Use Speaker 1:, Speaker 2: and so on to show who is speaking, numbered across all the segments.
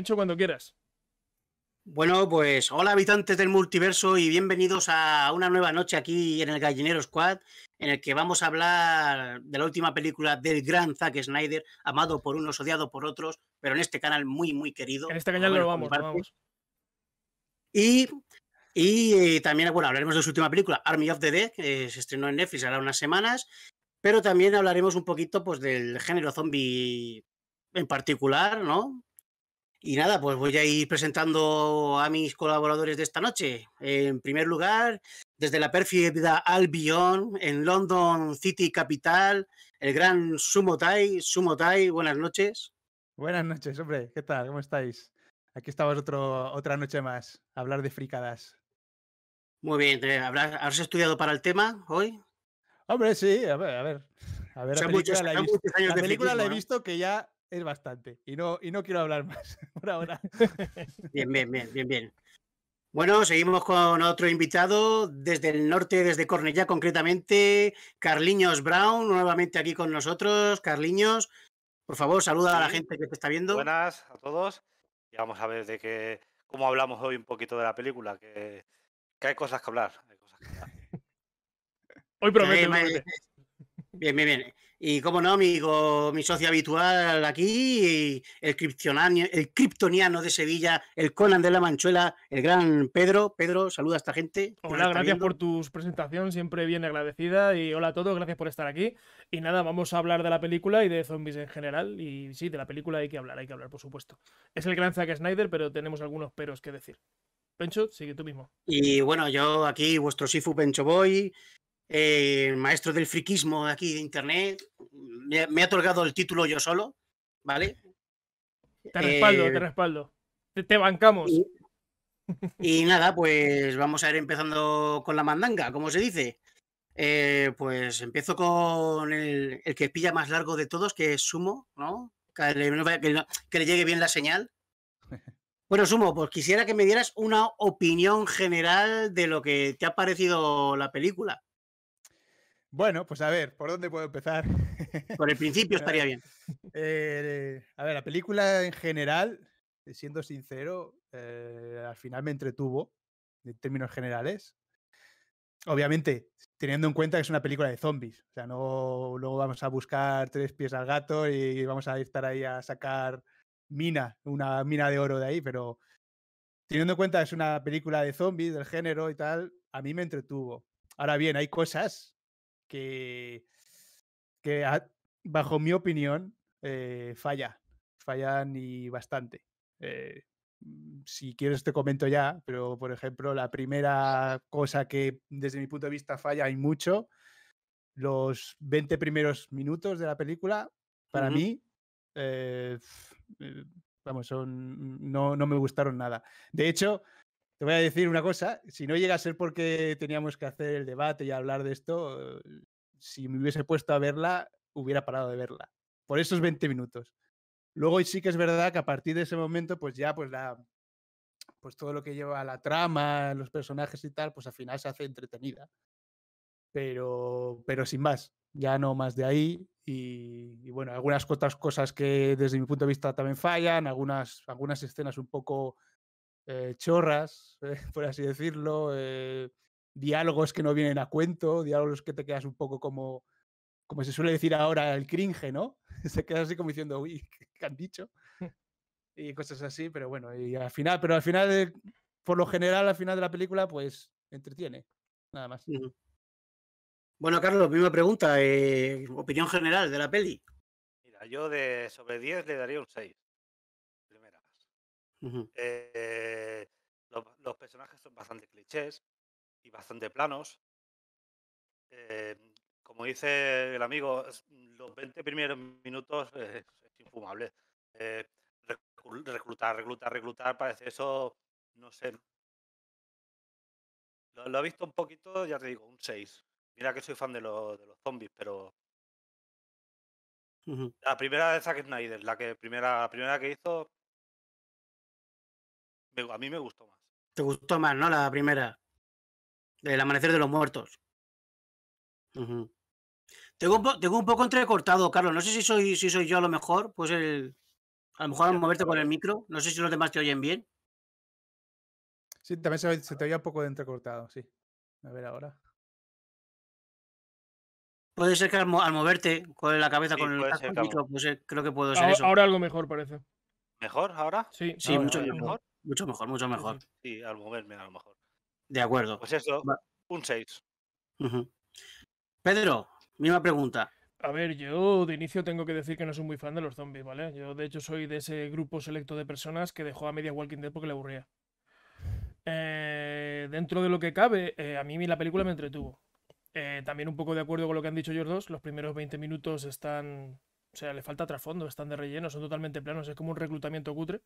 Speaker 1: hecho, cuando quieras.
Speaker 2: Bueno, pues hola habitantes del multiverso y bienvenidos a una nueva noche aquí en el Gallinero Squad, en el que vamos a hablar de la última película del gran Zack Snyder, amado por unos, odiado por otros, pero en este canal muy, muy querido. En este canal lo vamos, vamos. Y, y, también, bueno, hablaremos de su última película, Army of the Dead, que se estrenó en Netflix ahora unas semanas, pero también hablaremos un poquito pues, del género zombie en particular, ¿no? Y nada, pues voy a ir presentando a mis colaboradores de esta noche. En primer lugar, desde la perfida Albion, en London City Capital, el gran Sumo Sumo Sumotai, buenas noches.
Speaker 3: Buenas noches, hombre. ¿Qué tal? ¿Cómo estáis? Aquí estamos otro, otra noche más, a hablar de fricadas.
Speaker 2: Muy bien, eh, ¿habrás, estudiado para el tema hoy? Hombre, sí, a ver, a ver. la película, película la he visto
Speaker 3: que ya es bastante. Y no, y no quiero hablar
Speaker 2: más por ahora. Bien, bien, bien, bien, Bueno, seguimos con otro invitado desde el norte, desde Cornellá concretamente, Carliños Brown, nuevamente aquí con nosotros. Carliños, por favor, saluda a la gente que te está viendo.
Speaker 4: Buenas a todos. Y vamos a ver de qué, cómo hablamos hoy un poquito de la película, que, hay cosas que hablar. Hay cosas que hablar.
Speaker 1: hoy promete.
Speaker 4: Bien, bien,
Speaker 2: bien. Y como no, amigo, mi socio habitual aquí, el, el kriptoniano de Sevilla, el Conan de la Manchuela, el gran Pedro. Pedro, saluda a esta gente.
Speaker 1: Hola, gracias por tu presentación, siempre bien agradecida. Y hola a todos, gracias por estar aquí. Y nada, vamos a hablar de la película y de zombies en general. Y sí, de la película hay que hablar, hay que hablar, por supuesto. Es el gran Zack Snyder, pero tenemos algunos peros que decir. Pencho, sigue tú mismo.
Speaker 2: Y bueno, yo aquí, vuestro Sifu Pencho Boy, eh, el maestro del friquismo aquí de Internet, me, ha otorgado el título yo solo, ¿vale? Te respaldo, te eh, respaldo. Te, bancamos. Y, nada, pues vamos a ir empezando con la mandanga, como se dice. Eh, pues empiezo con el, que pilla más largo de todos, que es Sumo, ¿no? Que le, que le llegue bien la señal. Bueno, Sumo, pues quisiera que me dieras una opinión general de lo que te ha parecido la película.
Speaker 3: Bueno, pues a ver, ¿por dónde puedo empezar? Por el principio estaría bien. Eh, a ver, la película en general, eh, siendo sincero, eh, al final me entretuvo, en términos generales. Obviamente, teniendo en cuenta que es una película de zombies. O sea, no luego vamos a buscar tres pies al gato y vamos a estar ahí a sacar mina, una mina de oro de ahí, pero teniendo en cuenta que es una película de zombies, del género y tal, a mí me entretuvo. Ahora bien, hay cosas que, bajo mi opinión, eh, falla, fallan y bastante. Eh, mm, si quieres te comento ya, pero por ejemplo, la primera cosa que desde mi punto de vista falla y mucho, los 20 primeros minutos de la película, para mí, eh, eh, vamos, son, no, me gustaron nada. De hecho, te voy a decir una cosa, si no llega a ser porque teníamos que hacer el debate y hablar de esto, eh, si me hubiese puesto a verla, hubiera parado de verla. Por esos 20 minutos. Luego sí que es verdad que a partir de ese momento, pues ya, pues la, pues todo lo que lleva a la trama, los personajes y tal, pues al final se hace entretenida. Pero, pero sin más, ya no más de ahí. Y, y, bueno, algunas otras cosas que desde mi punto de vista también fallan, algunas, algunas escenas un poco eh, chorras, eh, por así decirlo, eh, diálogos que no vienen a cuento, diálogos que te quedas un poco como, como se suele decir ahora, el cringe, ¿no? Se queda así como diciendo, uy, ¿qué han dicho? Y cosas así, pero bueno, y al final, pero al final, por lo general, al final de la película, pues
Speaker 4: entretiene, nada más.
Speaker 2: Bueno, Carlos, misma pregunta, opinión general de la peli.
Speaker 4: Mira, yo de sobre 10 le daría un 6. Eh, los, personajes son bastante clichés y bastante planos. Eh, como dice el amigo, los 20 primeros minutos es, infumable. Eh, reclutar, reclutar, reclutar, parece eso, no sé. Lo, he visto un poquito, ya te digo, un 6. Mira que soy fan de, lo, de los zombies, pero... La primera de Zack Snyder, la que primera, la primera que hizo, a mí me gustó más.
Speaker 2: Te gustó más, ¿no? La primera. El amanecer de los muertos. tengo, un poco entrecortado, Carlos. No sé si soy, si soy yo a lo mejor. Pues el. A lo mejor al moverte con el micro. No sé si los demás te oyen bien.
Speaker 3: Sí, también se, te oía un poco de entrecortado, sí.
Speaker 1: A ver ahora.
Speaker 2: Puede ser que al, moverte con la cabeza con el, micro, pues, eh, creo que puedo ser ahora, eso. Ahora
Speaker 1: algo mejor parece. ¿Mejor ahora?
Speaker 4: Sí, sí mucho mejor.
Speaker 2: Mucho mejor, mucho mejor.
Speaker 4: Sí, al moverme, a lo mejor.
Speaker 2: De acuerdo. Pues
Speaker 4: eso, un 6.
Speaker 2: Pedro, misma pregunta.
Speaker 4: A
Speaker 1: ver, yo de inicio tengo que decir que no soy muy fan de los zombies, ¿vale? Yo de hecho soy de ese grupo selecto de personas que dejó a media Walking Dead porque le aburría. Eh, dentro de lo que cabe, eh, a mí la película me entretuvo. Eh, también un poco de acuerdo con lo que han dicho ellos dos, los primeros 20 minutos están... O sea, le falta trasfondo, están de relleno, son totalmente planos, es como un reclutamiento cutre.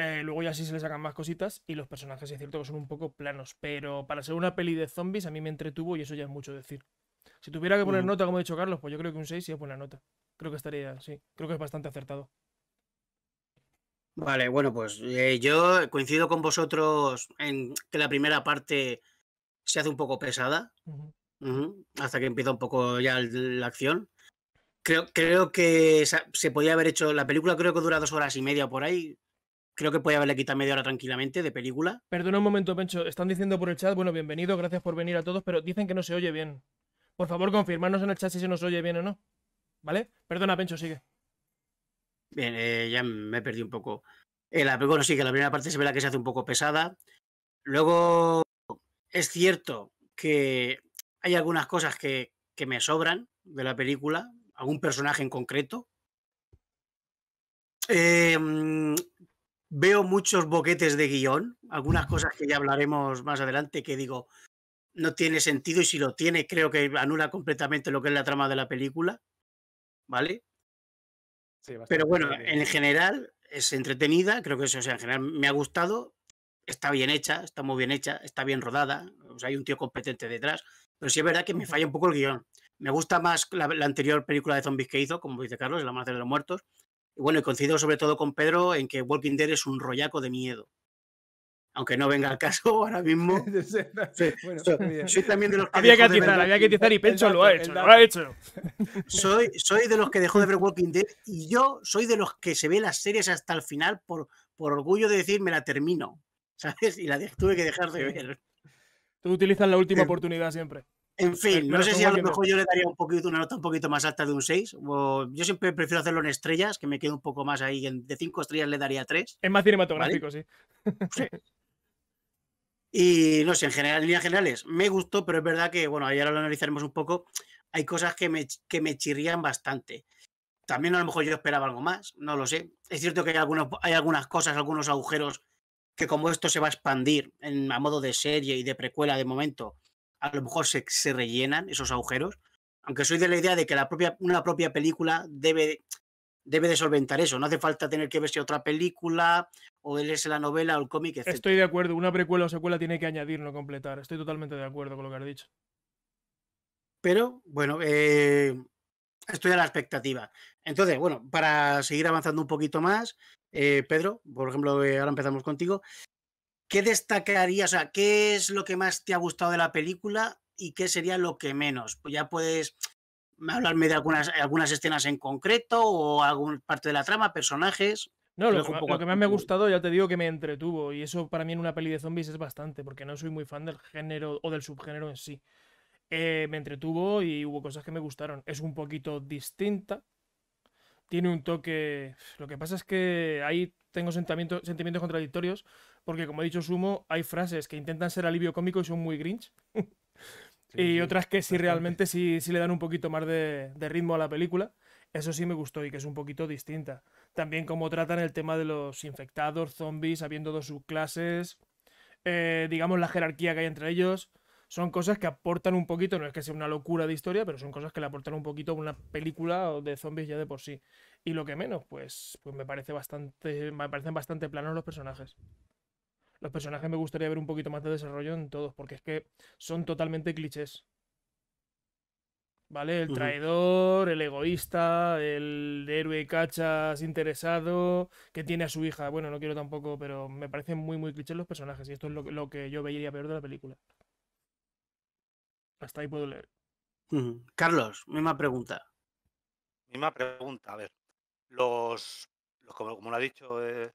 Speaker 1: Eh, luego ya sí se le sacan más cositas y los personajes es cierto que son un poco planos, pero para ser una peli de zombies a mí me entretuvo y eso ya es mucho decir. Si tuviera que poner mm. nota, como ha dicho Carlos, pues yo creo que un 6 es buena nota. Creo que estaría, sí, creo que es bastante acertado.
Speaker 2: Vale, bueno, pues eh, yo coincido con vosotros en que la primera parte se hace un poco pesada, hasta que empieza un poco ya la acción. Creo, creo que se podía haber hecho, la película creo que dura dos horas y media por ahí, Creo que puede haberle quitado media hora tranquilamente de película.
Speaker 1: Perdona un momento, Pencho. Están diciendo por el chat, bueno, bienvenido, gracias por venir a todos, pero dicen que no se oye bien. Por favor, confirmarnos en el chat si se nos oye bien o no. ¿Vale? Perdona, Pencho, sigue.
Speaker 2: Bien, eh, ya me perdí un poco. Eh, la, bueno, sí, que la primera parte se ve la que se hace un poco pesada. Luego, es cierto que hay algunas cosas que, que me sobran de la película, algún personaje en concreto. Eh, veo muchos boquetes de guión, algunas cosas que ya hablaremos más adelante que digo, no tiene sentido y si lo tiene creo que anula completamente lo que es la trama de la película, ¿vale? Pero bueno, en general es entretenida, creo que eso, o sea, en general me ha gustado, está bien hecha, está muy bien hecha, está bien rodada, o hay un tío competente detrás, pero sí es verdad que me falla un poco el guión. Me gusta más la, anterior película de zombies que hizo, como dice Carlos, La Madre de los Muertos, bueno, y coincido sobre todo con Pedro en que Walking Dead es un rollaco de miedo. Aunque no venga al caso ahora mismo. soy también de los que había que atizar, había que y Pencho lo ha hecho, lo ha hecho. Soy, de los que dejó de ver Walking Dead y yo soy de los que se ve las series hasta el final por, por orgullo de decirme la termino, ¿sabes? Y la tuve que dejar de ver.
Speaker 1: Tú utilizas la última oportunidad siempre. En fin, no sé si a lo mejor yo le
Speaker 2: daría un poquito, una nota un poquito más alta de un 6. yo siempre prefiero hacerlo en estrellas, que me quede un poco más ahí. De 5 estrellas le daría 3. Es más cinematográfico, sí. Y no sé, en general, en líneas generales, me gustó, pero es verdad que, bueno, ahí ahora lo analizaremos un poco. Hay cosas que me, que me chirrían bastante. También a lo mejor yo esperaba algo más, no lo sé. Es cierto que hay, algunos, hay algunas cosas, algunos agujeros que como esto se va a expandir en, a modo de serie y de precuela de momento, a lo mejor se, rellenan esos agujeros, aunque soy de la idea de que la propia, una propia película debe, debe de solventar eso, no hace falta tener que verse otra película o leerse la novela o el cómic, etc. Estoy
Speaker 1: de acuerdo, una precuela o secuela tiene que añadirlo, no completar, estoy totalmente de acuerdo con lo que has dicho.
Speaker 2: Pero, bueno, eh, estoy a la expectativa. Entonces, bueno, para seguir avanzando un poquito más, eh, Pedro, por ejemplo, eh, ahora empezamos contigo. ¿qué destacarías? O sea, ¿qué es lo que más te ha gustado de la película y qué sería lo que menos? Pues ya puedes hablarme de algunas, escenas en concreto o alguna parte de la trama, personajes. No, lo, que más me ha
Speaker 1: gustado, ya te digo que me entretuvo. Y eso para mí en una peli de zombies es bastante, porque no soy muy fan del género o del subgénero en sí. Eh, me entretuvo y hubo cosas que me gustaron. Es un poquito distinta. Tiene un toque. Lo que pasa es que ahí tengo sentimientos contradictorios, porque como he dicho Sumo, hay frases que intentan ser alivio cómico y son muy grinch. y otras que sí realmente sí, le dan un poquito más de, ritmo a la película. Eso sí me gustó y que es un poquito distinta. También como tratan el tema de los infectados, zombies, habiendo dos subclases, eh, digamos la jerarquía que hay entre ellos. Son cosas que aportan un poquito, no es que sea una locura de historia, pero son cosas que le aportan un poquito a una película de zombies ya de por sí. Y lo que menos, pues, pues me parece bastante. Me parecen bastante planos los personajes. Los personajes me gustaría ver un poquito más de desarrollo en todos, porque es que son totalmente clichés. ¿Vale? El traidor, el egoísta, el héroe cachas interesado, que tiene a su hija. Bueno, no quiero tampoco, pero me parecen muy, muy clichés los personajes. Y esto es lo, que yo veía peor de la película. Hasta ahí puedo leer. Carlos, misma pregunta.
Speaker 4: Misma pregunta, a ver. Los, como, lo ha dicho eh,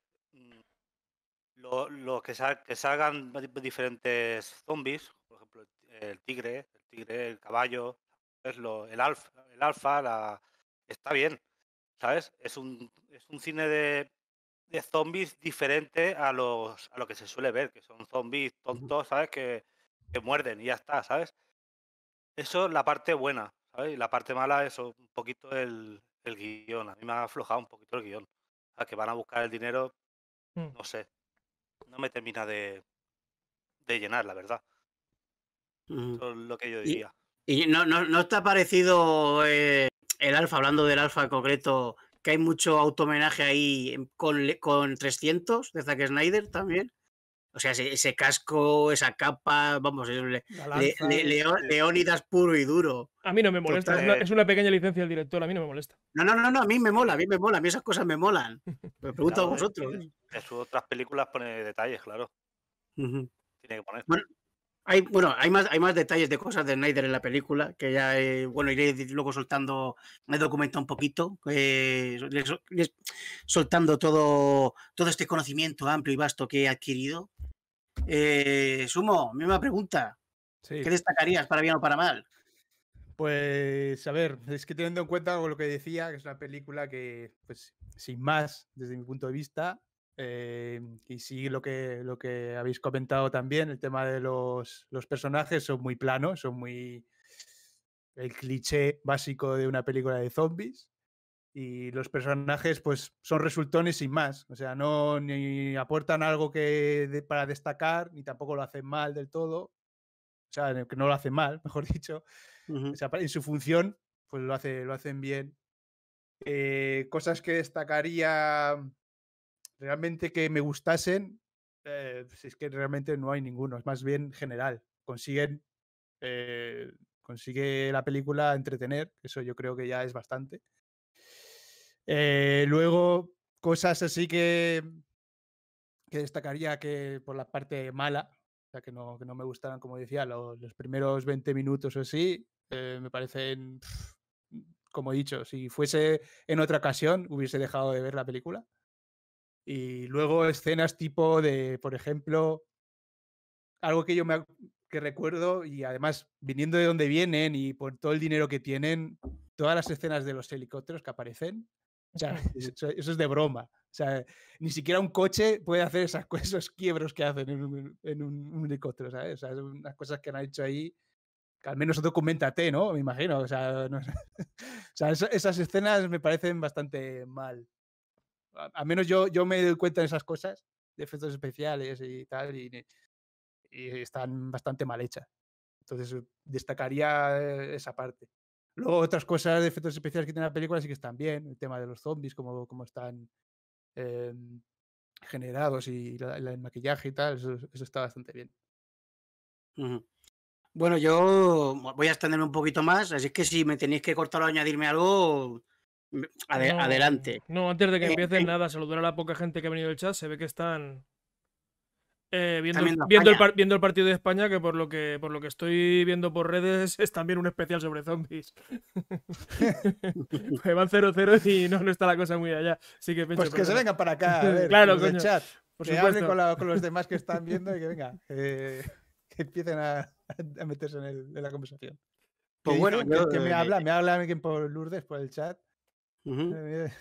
Speaker 4: los lo que, que, salgan diferentes zombies, por ejemplo, el tigre, el tigre, el caballo, es pues lo, el alfa, el alfa la, está bien, ¿sabes? Es un, es un cine de, de zombies diferente a los a lo que se suele ver, que son zombies tontos, ¿sabes? Que, muerden y ya está, ¿sabes? Eso es la parte buena, ¿sabes? Y la parte mala es un poquito el, el guión. A mí me ha aflojado un poquito el guión. a que van a buscar el dinero, hmm. no sé, no me termina de, de llenar, la verdad.
Speaker 2: lo que yo diría. ¿Y, no, no, no parecido eh, el alfa, hablando del alfa en concreto, que hay mucho auto homenaje ahí con, con 300 de Zack Snyder también? O sea, ese, casco, esa capa, vamos, Leónidas
Speaker 1: puro y duro. A mí no me molesta, eh. es, una, pequeña licencia del director, a mí no me molesta. No, no, no, no, a mí me mola, a mí me mola, a mí esas cosas me molan.
Speaker 2: Me pregunto a vosotros. En
Speaker 4: sus otras películas pone detalles, claro. Tiene que poner
Speaker 2: bueno, hay más, hay más detalles de cosas de Snyder en la película, que ya, eh, bueno, iré luego soltando, me he documentado un poquito, soltando todo, todo este conocimiento amplio y vasto que he adquirido. Eh, Sumo, misma pregunta.
Speaker 3: ¿Qué destacarías para bien o para mal? Pues, a ver, es que teniendo en cuenta lo que decía, que es una película que, pues, sin más, desde mi punto de vista, eh, y sí, lo que, lo que habéis comentado también, el tema de los, los personajes son muy planos, son muy el cliché básico de una película de zombies. Y los personajes, pues, son resultones sin más. O sea, no ni aportan algo que para destacar, ni tampoco lo hacen mal del todo. O sea, que no lo hacen mal, mejor dicho. en su función, pues lo, hace, lo hacen bien. Eh, cosas que destacaría realmente que me gustasen, eh, si es que realmente no hay ninguno, es más bien general. Consiguen, eh, consigue la película entretener, eso yo creo que ya es bastante. Eh, luego, cosas así que, que destacaría que por la parte mala, o que no, me gustaran como decía, los, primeros 20 minutos o así, me parecen, como he dicho, si fuese en otra ocasión, hubiese dejado de ver la película. Y luego escenas tipo de, por ejemplo, algo que yo me, que recuerdo y además viniendo de donde vienen y por todo el dinero que tienen, todas las escenas de los helicópteros que aparecen, o sea, eso, es de broma. O sea, ni siquiera un coche puede hacer esas, esos quiebros que hacen en un, helicóptero, O sea, son unas cosas que han hecho ahí, que al menos documentate, ¿no? Me imagino. O sea, o sea esas escenas me parecen bastante mal al menos yo, yo me doy cuenta de esas cosas, de efectos especiales y tal, y, están bastante mal hechas. Entonces destacaría esa parte. Luego otras cosas de efectos especiales que tiene la película sí que están bien. El tema de los zombies, cómo, cómo están em, generados y el maquillaje y tal, eso, está bastante
Speaker 2: bien. Bueno, yo voy a extenderme un poquito más, así que si me tenéis que cortar o añadirme algo,
Speaker 3: adelante. No, antes de
Speaker 1: que eh, empiecen eh. nada, saludar a la poca gente que ha venido del chat. Se ve que están eh, viendo, el, partido de España, que por lo que por lo que estoy viendo por redes es también un especial sobre zombies. Me pues van 0-0 y no, está la cosa muy allá. Así que pues que se vengan para acá, a ver,
Speaker 3: chat. Por que hablen con, los demás que están viendo y que venga,
Speaker 1: que empiecen a,
Speaker 3: meterse en, la conversación.
Speaker 4: Pues bueno, que, me habla,
Speaker 3: me habla alguien por Lourdes, por el chat.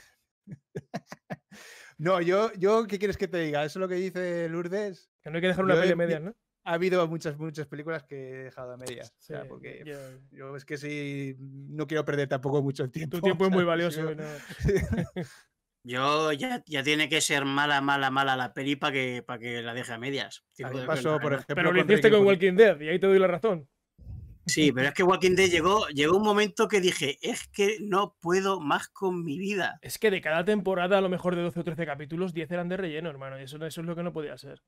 Speaker 3: no, yo, yo, ¿qué quieres que te diga? Eso es lo que dice Lourdes. Que no hay que dejar una peli a medias ¿no? Ha habido muchas, muchas películas
Speaker 2: que he dejado a medias. porque yo es
Speaker 3: que sí, no quiero perder tampoco mucho el
Speaker 1: tiempo. Tu tiempo es muy valioso.
Speaker 2: Yo... ya, tiene que ser mala, mala, mala la peli para que, que la deje a medias. pero lo hiciste con
Speaker 1: Walking Dead y ahí te doy la razón. Sí, pero es que Joaquín Dead llegó, llegó un momento que dije, es que no puedo más con mi vida. Es que de cada temporada, a lo mejor de 12 o 13 capítulos, 10 eran de relleno, hermano, y eso, eso es lo que no podía ser.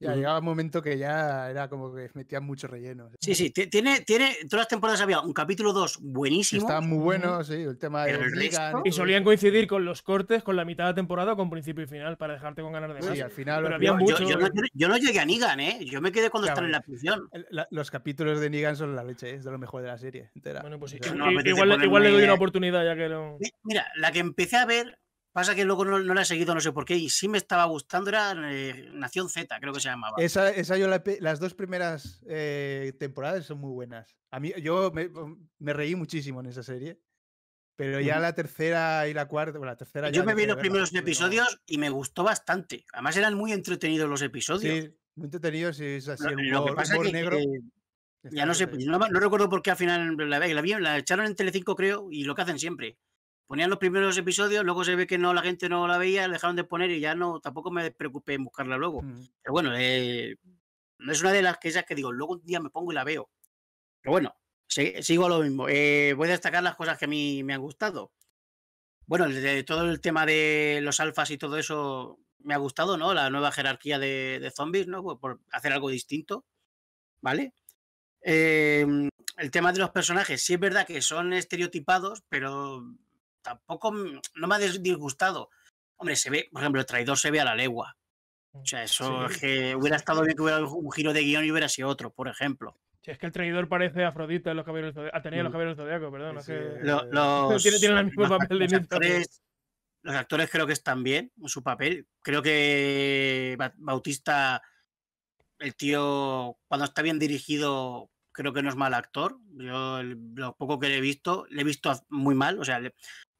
Speaker 1: Ya,
Speaker 3: llegaba un momento que ya era como que metían
Speaker 1: mucho relleno. Sí, sí, tiene, tiene, todas las temporadas había un capítulo 2 buenísimo. Estaba muy bueno, sí, el tema de Y solían coincidir con los cortes, con la mitad de temporada, con principio y final, para dejarte con ganas de más. Sí, al final. Pero había yo, mucho... yo, no, llegué a Nigan ¿eh? Yo me quedé cuando están en la
Speaker 2: prisión.
Speaker 3: los capítulos de Nigan son la leche, es de lo mejor de la serie entera. Bueno, pues igual, igual le doy una
Speaker 2: oportunidad ya que no... Mira, la que empecé a ver Pasa que luego no, la he seguido, no sé por qué, y sí me estaba gustando, era eh, Nación Z, creo que se llamaba. Esa,
Speaker 3: yo las dos primeras eh, temporadas son muy buenas. A mí, yo me, reí muchísimo en esa serie. Pero ya la tercera y la cuarta, la tercera. Yo me vi los primeros episodios
Speaker 2: y me gustó bastante. Además eran muy entretenidos los episodios. Sí,
Speaker 3: muy entretenidos y es así. negro. Eh,
Speaker 2: ya no no, recuerdo por qué al final la, la echaron en Telecinco creo y lo que hacen siempre ponían los primeros episodios, luego se ve que no la gente no la veía, dejaron de poner y ya no, tampoco me preocupé en buscarla luego. Mm. Pero bueno, eh, es una de las que esas que digo, luego un día me pongo y la veo. Pero bueno, sigo lo mismo. Eh, voy a destacar las cosas que a mí me han gustado. Bueno, desde todo el tema de los alfas y todo eso me ha gustado, ¿no? La nueva jerarquía de, zombies, ¿no? Por, hacer algo distinto, ¿vale? Eh, el tema de los personajes, sí es verdad que son estereotipados, pero tampoco no me ha disgustado. Hombre, se ve, por ejemplo, el traidor se ve a la legua. O sea, eso que hubiera estado bien que hubiera un giro de guión y hubiera sido otro, por ejemplo.
Speaker 1: Si es que el traidor parece Afrodita en los cabellos los mm. caballeros zodiacos, perdón. los,
Speaker 2: actores, creo que están bien en su papel. Creo que Bautista, el tío, cuando está bien dirigido, creo que no es mal actor. Yo lo poco que le he visto, le he visto muy mal. O sea, le,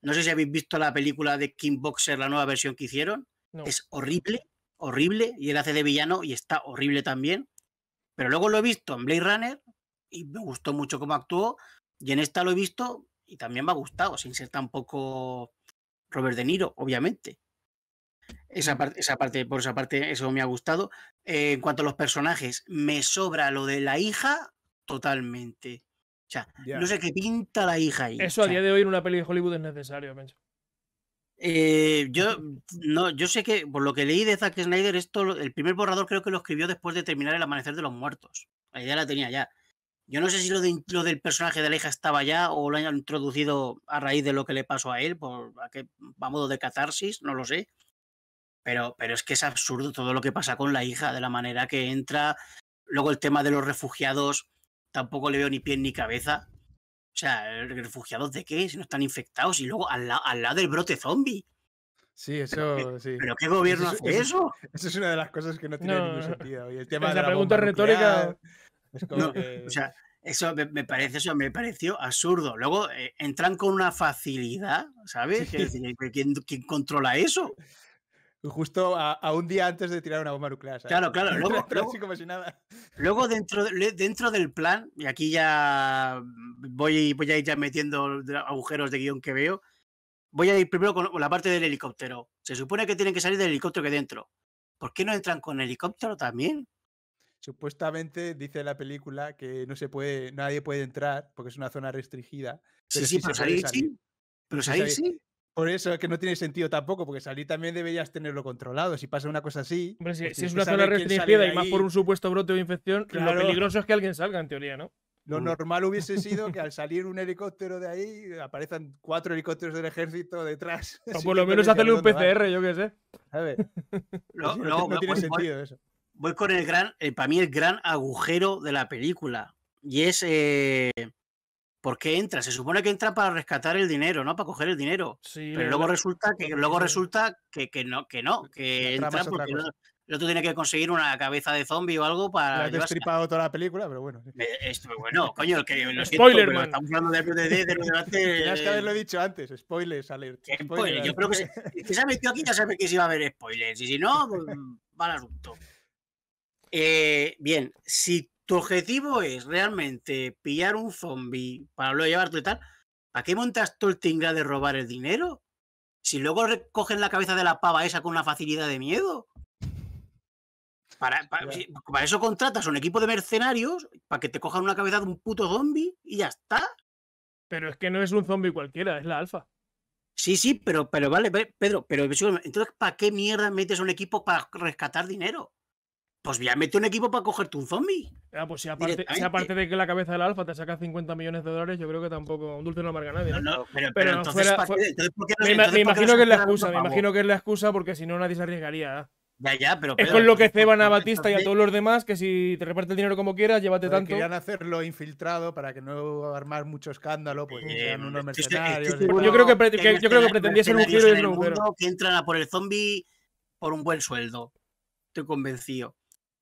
Speaker 2: no sé si habéis visto la película de King Boxer, la nueva versión que hicieron. Es horrible, horrible. Y él hace de villano y está horrible también. Pero luego lo he visto en Blade Runner y me gustó mucho cómo actuó. Y en esta lo he visto y también me ha gustado, sin ser tampoco Robert De Niro, obviamente. Esa mm. parte, por esa parte, eso me ha gustado. Eh, en cuanto a los personajes, me sobra lo de la hija totalmente no sé qué pinta
Speaker 1: la hija ahí. Eso a día de hoy en una peli de Hollywood es necesario, pienso.
Speaker 2: Eh, yo no, yo sé que por lo que leí de Zack Snyder, esto, el primer borrador creo que lo escribió después de terminar el amanecer de los muertos. La idea la tenía ya. Yo no sé si lo, de, lo del personaje de la hija estaba ya o lo han introducido a raíz de lo que le pasó a él, por, a, modo de catarsis, no lo sé. Pero, pero es que es absurdo todo lo que pasa con la hija, de la manera que entra. Luego el tema de los refugiados, tampoco le veo ni pies ni cabeza. O sea, ¿refugiados de qué? Si no están infectados y luego al, lado del brote zombie. Sí, eso ¿Pero, sí. ¿Pero qué gobierno hace eso?
Speaker 3: Esa es una de las cosas que no tiene ningún sentido. Y el tema de la, pregunta retórica.
Speaker 2: O sea, eso me, parece, eso me pareció absurdo. Luego eh, entran con una facilidad, ¿sabes? ¿Quién, quién controla eso? Justo a, un día
Speaker 3: antes de tirar una bomba
Speaker 2: nuclear. Claro, claro. Luego, dentro, dentro, del plan, y aquí ya voy, voy a ir ya metiendo agujeros de guión que veo, voy a ir primero con la parte del helicóptero. Se supone que tienen que salir del helicóptero que dentro. ¿Por qué no entran con helicóptero también? Supuestamente dice la
Speaker 3: película que no se puede, nadie puede entrar porque es una zona restringida. sí, sí, pero salir, sí. Pero salir, sí. Por eso es que no tiene sentido tampoco, porque salir también deberías tenerlo controlado. Si pasa una cosa así. Hombre, si, pues es una zona restringida y más por un supuesto brote o infección, lo peligroso es que alguien salga, en teoría, ¿no? Lo mm. normal hubiese sido que al salir un helicóptero de ahí aparezcan cuatro helicópteros del ejército detrás. O por lo menos hacerle un PCR,
Speaker 1: yo qué sé.
Speaker 3: No, tiene sentido eso.
Speaker 2: Voy con el gran, eh, para mí el gran agujero de la película. Y es eh, ¿Por qué entra? Se supone que entra para rescatar el dinero, ¿no? Para coger el dinero. Sí, pero luego resulta que luego resulta que, que no, que no, eh, que entra porque el otro tiene que conseguir una cabeza de zombie o algo para. Te has
Speaker 3: destripado toda la película, pero
Speaker 2: bueno. Eh, esto, bueno, coño, que lo Spoiler, estamos hablando de, de, de, de debate. Tenías que haberlo
Speaker 3: dicho antes, spoilers, alert. Eh, pues, spoiler, Yo creo que se, se ha metido aquí ya sabe que si va a haber
Speaker 2: spoilers. Y si no, va pues, mm, al asunto. bien, si tu objetivo es realmente pillar un zombie para luego llevarte y tal, ¿para qué montas todo el tinga de robar el dinero? Si luego recogen la cabeza de la pava esa con una facilidad de miedo. Para, eso contratas un equipo de mercenarios para que te cojan una cabeza de un puto zombie y ya está. Pero es que no es un zombie cualquiera, es la alfa. Sí, sí, pero, pero vale, Pedro, pero entonces, ¿para qué mierda metes un equipo para rescatar dinero? pues ya mete un equipo para cogerte un zombie.
Speaker 1: Ah, pues si aparte, de que la cabeza del alfa te saca 50 millones de dólares, yo creo que tampoco un dulce no amarga a nadie. No, no, pero, me, imagino que es la excusa, porque si no nadie se arriesgaría. ¿eh? Ya, ya, pero. es con lo que ceban a Batista y a todos los demás, que si te reparte el dinero como quieras, llévate tanto. Querían
Speaker 3: hacerlo infiltrado para que no armar mucho escándalo, pues eh, unos mercenarios. yo creo que, yo creo que pretendía ser un giro y un
Speaker 2: Que entran a por el zombie por un buen sueldo. Te convencido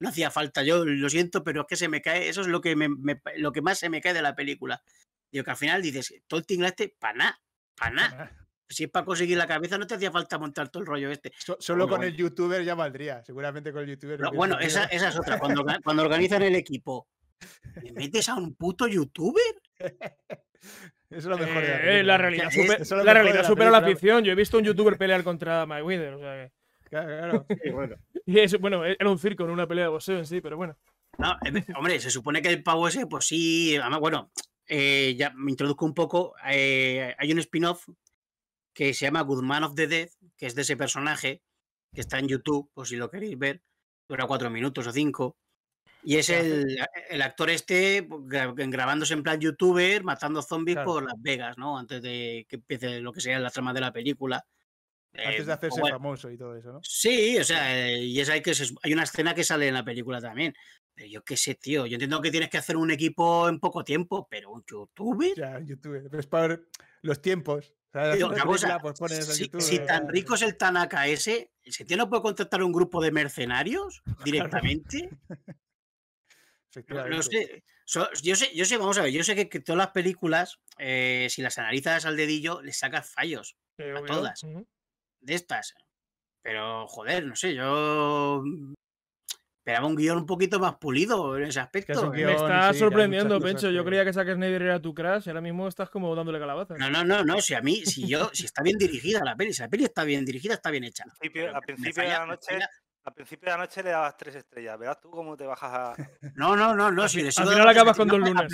Speaker 2: no hacía falta, yo lo siento, pero es que se me cae, eso es lo que, lo que más se me cae de la película. Digo, que al final dices, todo el tinglaste, este, para nada, para nada. Si es para conseguir la cabeza, no te hacía falta montar todo el rollo este. solo con el youtuber ya
Speaker 3: valdría, seguramente con el youtuber. bueno, esa, es otra. Cuando, cuando organizan
Speaker 2: el equipo,
Speaker 1: ¿me metes a un puto youtuber? Eso
Speaker 3: es lo mejor de la, realidad. la, realidad supera la ficción.
Speaker 1: Yo he visto un youtuber pelear contra Mayweather. O sea bueno. Y bueno, era un circo, en una pelea de boxeo en sí, pero bueno.
Speaker 2: E, hombre, se supone que el pavo ese, pues sí, bueno, eh, ya me introduzco un poco. Eh, hay un spin-off que se llama Good Man of the Dead, que es de ese personaje, que está en YouTube, por pues si lo queréis ver, dura cuatro minutos o cinco.
Speaker 4: Y es el,
Speaker 2: el, actor este pues, grabándose en plan youtuber, matando zombies por Las Vegas, ¿no? Antes de que empiece lo que sea la trama de la película. Antes eh, de hacerse famoso y todo eso, ¿no? Sí, o sea, eh, y que hay una escena que sale en la película también. Pero yo qué sé, tío. Yo entiendo que tienes que hacer un equipo en poco tiempo, pero
Speaker 3: un youtuber. Ya, youtuber. Pero para los tiempos.
Speaker 2: cosa, pues si, tan rico es el Tanaka ese, se tiene no puede contratar un grupo de mercenarios directamente? No, yo sé, yo sé, vamos a ver, yo sé que, todas las películas, eh, si las analizas al dedillo, le sacas fallos. a todas de estas. ¿eh? Pero, joder, no sé, yo mm, esperaba un guión un poquito más pulido en ese aspecto. ¿eh? me está sorprendiendo, Pencho. Yo creía
Speaker 1: que saques Snyder era tu crash y ahora mismo estás como dándole calabaza. No, no, no, no.
Speaker 2: Si a mí, si yo, si está bien dirigida la peli, si la peli está bien dirigida, está bien hecha.
Speaker 4: Al a principio de la noche. principio de noche le dabas tres estrellas. Verás tú cómo te bajas a.
Speaker 2: No, no, no, no. Si le acabas con dos lunas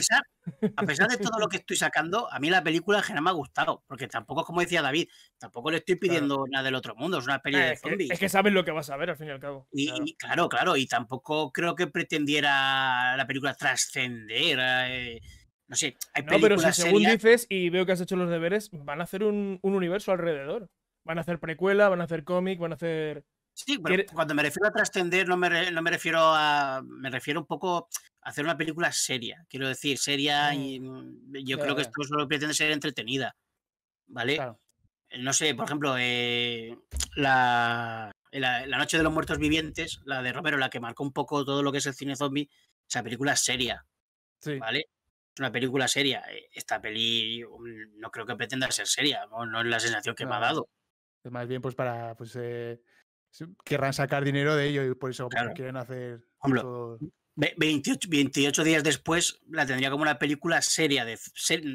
Speaker 2: a pesar de todo lo que estoy
Speaker 4: sacando, a mí la película en general me ha gustado, porque
Speaker 2: tampoco, como decía David, tampoco le estoy pidiendo nada del otro mundo, es una peli eh, de zombies. es que sabes
Speaker 1: lo que vas a ver al fin y al cabo.
Speaker 2: Y claro, claro, y tampoco creo que pretendiera la película trascender. Eh, no sé, hay No, pero según dices,
Speaker 1: y veo que has hecho los deberes, van a hacer un, un universo alrededor. Van a hacer precuela, van a hacer cómic, van a hacer. Sí, pero
Speaker 2: cuando me refiero a trascender, no me, refiero a. Me refiero un poco a hacer una película seria. Quiero decir, seria mm, y mm, yo creo que esto solo pretende ser entretenida. ¿Vale? Eh, no sé, por ejemplo, eh, eh, la, Noche de los Muertos Vivientes, la de Romero, la que marcó un poco todo lo que es el cine zombie, esa película seria. Sí. ¿Vale? Es una película seria. Esta peli mm, no creo que pretenda ser seria, no, es la sensación que me ha dado.
Speaker 3: Más bien, pues para. Pues, querrán sacar dinero de ello y por eso quieren hacer.
Speaker 2: 28, días después la tendría como una película seria de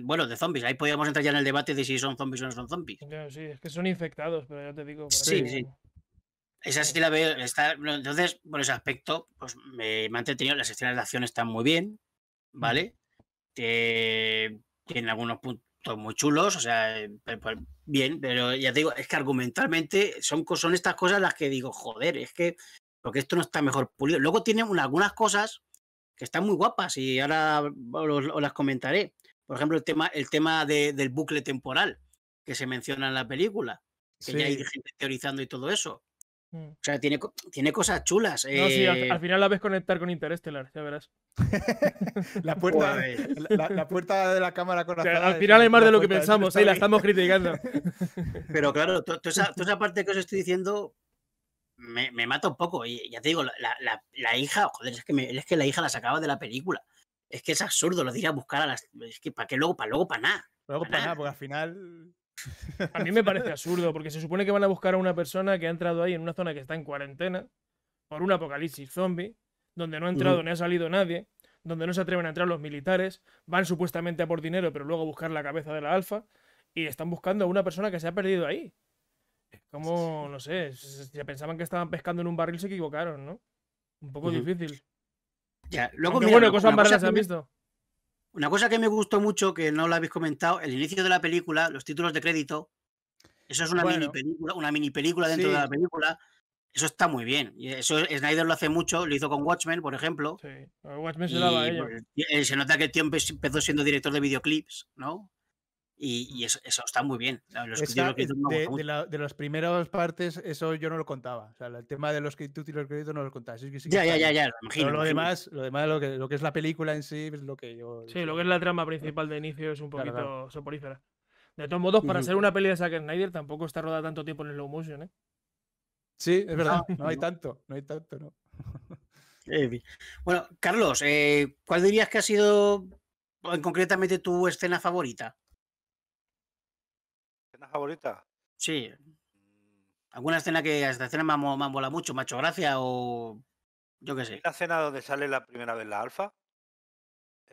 Speaker 2: bueno de zombies. Ahí podríamos entrar ya en el debate de si son zombies o no son zombies.
Speaker 1: sí, es que son infectados, pero ya te digo. Sí, sí.
Speaker 2: Esa sí la veo. Está, entonces, por ese aspecto, pues me, me, ha entretenido. Las escenas de acción están muy bien, mm. ¿vale? que Eh, algunos puntos son muy chulos, o sea, eh, pues, pues, bien, pero ya digo, es que argumentalmente son, son estas cosas las que digo, joder, es que porque esto no está mejor pulido. Luego tienen algunas cosas que están muy guapas y ahora os, las comentaré. Por ejemplo, el tema, el tema del bucle temporal que se menciona en la película, que ya hay gente teorizando y todo eso. Mm. O sea, tiene,
Speaker 1: tiene cosas chulas. No, sí, al, eh. final la ves conectar con Interstellar, ya verás.
Speaker 2: la,
Speaker 1: puerta, la,
Speaker 3: puerta de la cámara con o sea, Al final hay más de lo que pensamos, ahí la estamos
Speaker 2: criticando. Pero claro, toda esa, parte que os estoy diciendo me, me mata un poco. Y ya te digo, la, hija, joder, es que, la hija la sacaba de la película. Es que es absurdo lo de a buscar a las. Es que para qué luego, para luego, para nada.
Speaker 1: Luego para nada, porque al final. A mí me parece absurdo, porque se supone que van a buscar a una persona que ha entrado ahí en una zona que está en cuarentena por un apocalipsis zombie, donde no ha entrado ni ha salido nadie, donde no se atreven a entrar los militares, van supuestamente a por dinero, pero luego a buscar la cabeza de la alfa, y están buscando a una persona que se ha perdido ahí. Es como, no sé, si pensaban que estaban pescando en un barril se equivocaron, ¿no? Un poco difícil. Ya, luego, bueno, cosas han visto.
Speaker 2: Una cosa que me gustó mucho, que no lo habéis comentado, el inicio de la película, los títulos de crédito, eso es una mini película, una mini película dentro de la película. Eso está muy bien. y Eso Snyder lo hace mucho, lo hizo con Watchmen, por ejemplo. Sí,
Speaker 1: Watchmen se daba pues,
Speaker 2: eh, se nota que el tío empezó siendo director de videoclips, ¿no? y, eso, está muy bien. de,
Speaker 3: las primeras partes, eso yo no lo contaba. sea, el tema de los créditos y los créditos no lo contaba. ya, ya, ya, ya, lo imagino. lo, demás, lo demás, lo que, es la película en sí, es lo que yo. Sí, lo que es la trama principal de inicio es un poquito
Speaker 1: soporífera. De todos modos, para ser una peli de Zack Snyder tampoco está rodada tanto tiempo en el low motion, ¿eh?
Speaker 2: Sí,
Speaker 3: es verdad, no hay
Speaker 1: tanto, no hay tanto, ¿no?
Speaker 2: Bueno, Carlos, eh, ¿cuál dirías que ha sido concretamente tu escena favorita? favorita? Sí. Mm. ¿Alguna escena que esta escena me ha, mucho, macho gracia o yo qué sé?
Speaker 4: La escena donde sale la primera vez la alfa,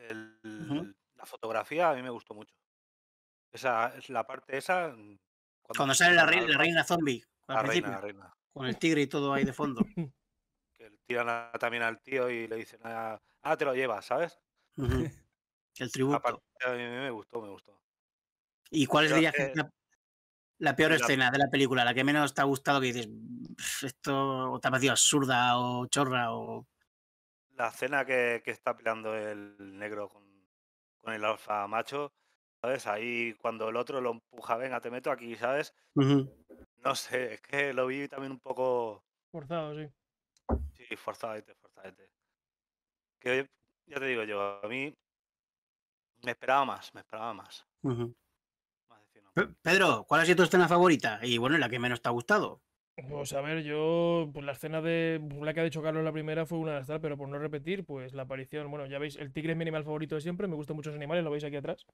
Speaker 4: la fotografía a mí me gustó mucho. Esa es la parte esa. Mm, cuando, sale la, reina, zombie.
Speaker 2: La reina, Con el tigre y todo ahí de fondo.
Speaker 4: que tiran también al tío y le dicen, a, ah, ah, te lo llevas, ¿sabes? El tributo. A mí me gustó, me gustó.
Speaker 2: ¿Y cuál es de
Speaker 4: la peor escena
Speaker 2: de la película, la que menos te ha gustado, que dices, esto te ha parecido absurda o chorra o...
Speaker 4: La escena que, está peleando el negro con, el alfa macho, ¿sabes? Ahí cuando el otro lo empuja, venga, te meto aquí, ¿sabes? No sé, es que lo vi también un poco... Forzado, sí. Sí, forzadete, forzadete. Que ya te digo yo, a mí me esperaba más, me esperaba más.
Speaker 2: Pedro, ¿cuál ha sido tu escena favorita? Y bueno, la que menos te ha gustado.
Speaker 1: Pues a ver, yo, pues la escena de pues, la que ha dicho Carlos la primera fue una de las tal, pero por no repetir, pues la aparición, bueno, ya veis, el tigre es mi animal favorito de siempre, me gustan muchos animales, lo veis aquí atrás.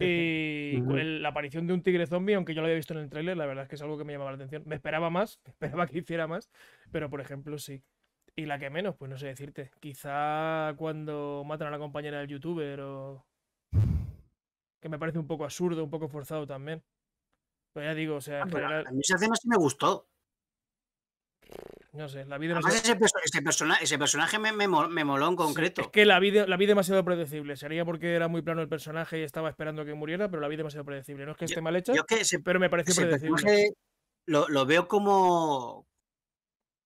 Speaker 1: Y la aparición de un tigre zombie, aunque yo lo había visto en el tráiler, la verdad es que es algo que me llamaba la atención. Me esperaba más, me esperaba que hiciera más, pero por ejemplo sí. Y la que menos, pues no sé decirte. Quizá cuando matan a la compañera del youtuber o que me parece un poco absurdo, un poco forzado también. Pero ya digo, o sea, A mí
Speaker 2: sí me gustó.
Speaker 1: No sé, la vida ese,
Speaker 2: personaje me, moló en concreto. es
Speaker 1: que la vi, la demasiado predecible. Sería porque era muy plano el personaje y estaba esperando que muriera, pero la vi demasiado predecible. No es que esté mal hecha, pero me parece predecible.
Speaker 2: Lo, veo como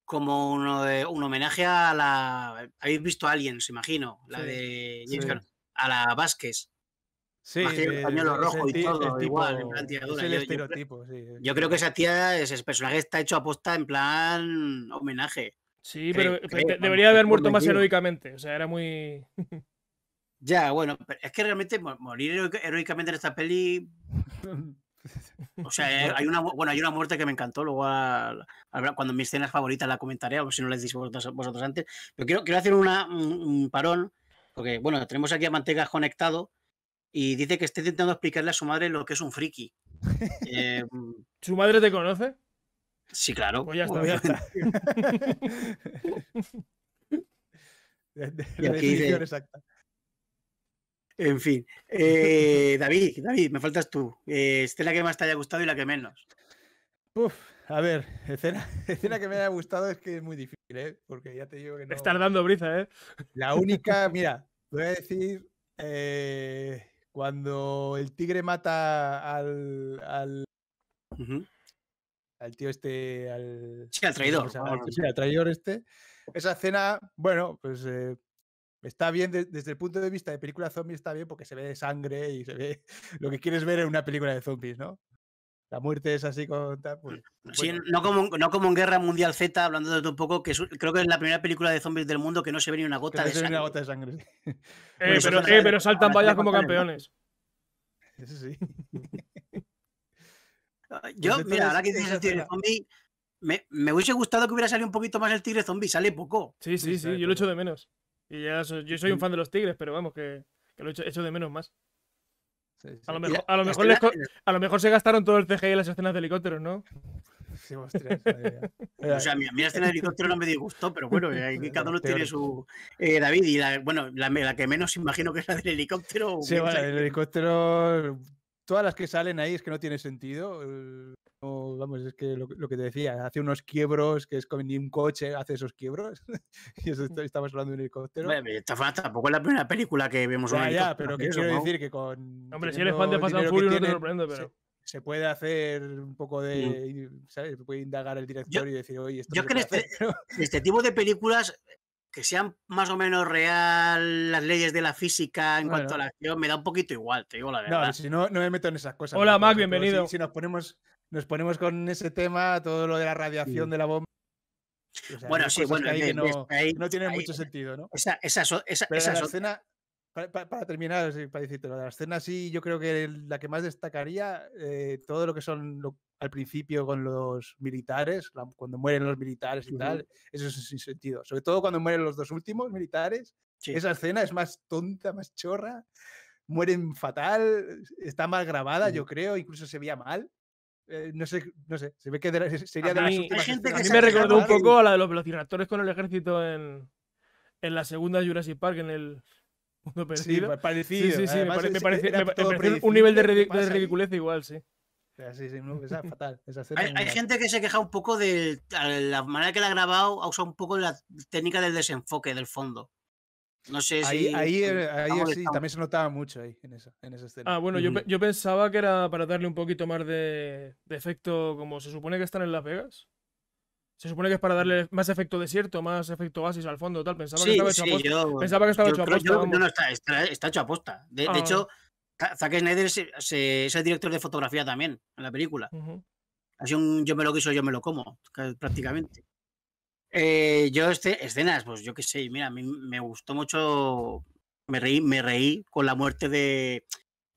Speaker 2: como uno de, eh, un homenaje a la... Habéis visto se imagino, la de James A la Vázquez. Sí, yo, creo que esa tía, ese personaje está hecho aposta en plan homenaje. Sí, pero, debería haber muerto más
Speaker 1: heroicamente. O sea, era muy.
Speaker 2: ya, bueno, es que realmente morir heroicamente en esta peli. O sea, eh, hay una, bueno, hay una muerte que me encantó, luego cuando mis escenas favoritas la comentaré, o si no les decís vosotros, antes, pero quiero, quiero hacer una, parón, porque bueno, tenemos aquí a Mantegas conectado, y dice que está intentando explicarle a su madre lo que es un friki.
Speaker 1: Eh, mm. ¿Su madre te conoce? Sí, claro. Pues ya
Speaker 3: exacta.
Speaker 2: En fin, eh, David, David, me faltas tú. Eh, la que más te haya gustado y la que menos. a ver, escena, que me haya gustado es que es
Speaker 3: muy difícil, ¿eh? Porque ya te digo que no. Estás dando brisa, ¿eh? La única, mira, voy a decir eh, cuando el tigre mata al. tío este. Al, al traidor. este. Esa escena, bueno, pues. Eh, está bien desde el punto de vista de película zombie, está bien porque se ve sangre y se ve lo que quieres ver en una película de zombies, ¿no? la muerte es así con pues, mm, no, como, no
Speaker 2: como en Guerra Mundial Z, hablando de todo un poco, que creo que es la primera película de zombies del mundo que no se ve ni una gota, de, se sangre. Una gota de sangre. Eh, pero, eh, saltan vallas como campeones.
Speaker 3: Eso sí.
Speaker 1: Ah, pues
Speaker 2: yo, mira, ahora que dices el tigre zombie, me, hubiese gustado que hubiera salido un poquito más
Speaker 1: el tigre zombie, sale poco. Sí, sí, sí, yo lo echo de menos. Y ya yo soy un fan de los tigres, pero vamos, que, lo he echo de menos más. A lo mejor, a lo mejor, se gastaron todo el CGI en las escenas de helicópteros, ¿no? Sí, o sea, mi, la escena de helicóptero no me
Speaker 2: disgustó, pero bueno, eh, cada uno tiene su. Eh, David, y la, bueno, la, que menos imagino que es la del helicóptero. Sí, vale,
Speaker 3: el helicóptero. Todas las que salen ahí es que no tiene sentido vamos, es que lo, que te decía, hace unos quiebros, que es como ni un coche hace esos quiebros. y eso mm. estamos hablando de un helicóptero. Bueno,
Speaker 2: tampoco es la primera película que
Speaker 3: vemos ya, ya, pero que quiero decir que con. Hombre, si eres fan de Fast and Furious, no te sorprende, pero. Se, puede hacer un poco de. Mm. ¿Sabes? Se puede indagar el director y decir, oye, esto. Yo creo que este, este tipo de películas que sean
Speaker 2: más o menos real las leyes de la física en cuanto a la acción, me da un poquito igual, te digo la verdad. No, si
Speaker 3: no, no me meto en esas cosas. Hola, Mac, bienvenido. si, nos ponemos, nos ponemos con ese tema, todo lo de la radiación de la bomba. bueno, sí, bueno, ahí no, tiene mucho sentido, ¿no? Esa, escena, para, terminar, para decirte, la escena sí, yo creo que la que más destacaría, eh, todo lo que son al principio con los militares, cuando mueren los militares y tal, eso es sin sentido. Sobre todo cuando mueren los dos últimos militares, esa escena es más tonta, más chorra, mueren fatal, está mal grabada, yo creo, incluso se veía mal. Eh, no sé, no sé, se ve que sería de mí, a mí me recordó un poco
Speaker 1: a la de los velociraptores con el ejército en, en la segunda Jurassic Park, en el mundo perdido. Sí, parecido. Sí, sí, me, parece, un nivel de, ridiculez igual, sí.
Speaker 3: Sí, sí, fatal. hay, hay
Speaker 2: gente que se queja un poco de la manera que la ha grabado, ha usado un poco la técnica del desenfoque del fondo. No sé ahí, si. Ahí,
Speaker 1: sí, también se notaba mucho ahí en esa, escena. Ah, bueno, yo, pensaba que era para darle un poquito más de, efecto, como se supone que están en Las Vegas. Se supone que es para darle más efecto desierto, más efecto oasis al fondo, tal. Pensaba que estaba hecho a posta. pensaba que estaba hecho a posta.
Speaker 2: está, hecho a posta. De, ah. hecho, Zack Snyder es, el director de fotografía también en la película. Así un yo me lo quiso, yo me lo como, prácticamente. Eh, yo, este, escenas, pues yo qué sé, mira, a mí me gustó mucho, me reí, me reí con la muerte de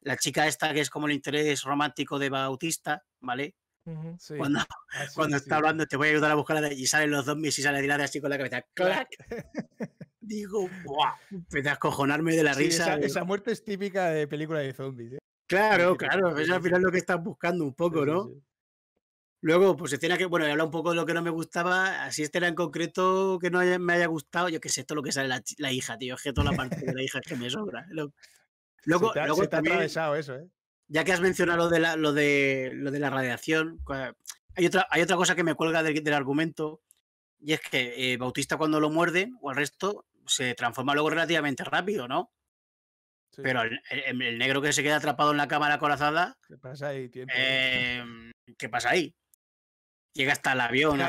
Speaker 2: la chica esta que es como el interés romántico de Bautista, ¿vale? Cuando, ah, está hablando, te voy a ayudar a buscar y salen los zombies y sale de así con la cabeza. ¡Clac! Digo, ¡buah! Empecé a escojonarme de la risa. Esa,
Speaker 3: muerte es típica de películas de zombies. ¿eh?
Speaker 2: Claro, claro, es al final lo que estás buscando un poco, ¿no? Luego, pues escena que, bueno, he hablado un poco de lo que no me gustaba, así este era en concreto que no me haya gustado, yo que sé, esto lo que sale la, hija, tío, es que toda la parte de la hija es que me sobra. Luego, luego, eso, ¿eh? Ya que has mencionado lo de la, lo de, de la radiación, hay otra, hay otra cosa que me cuelga del, argumento, y es que eh, Bautista cuando lo muerde, o el resto, se transforma luego relativamente rápido, ¿no? Pero el, negro que se queda atrapado en la cámara corazada
Speaker 3: ¿Qué pasa ahí?
Speaker 2: Em, ¿Qué pasa ahí? Llega hasta el avión.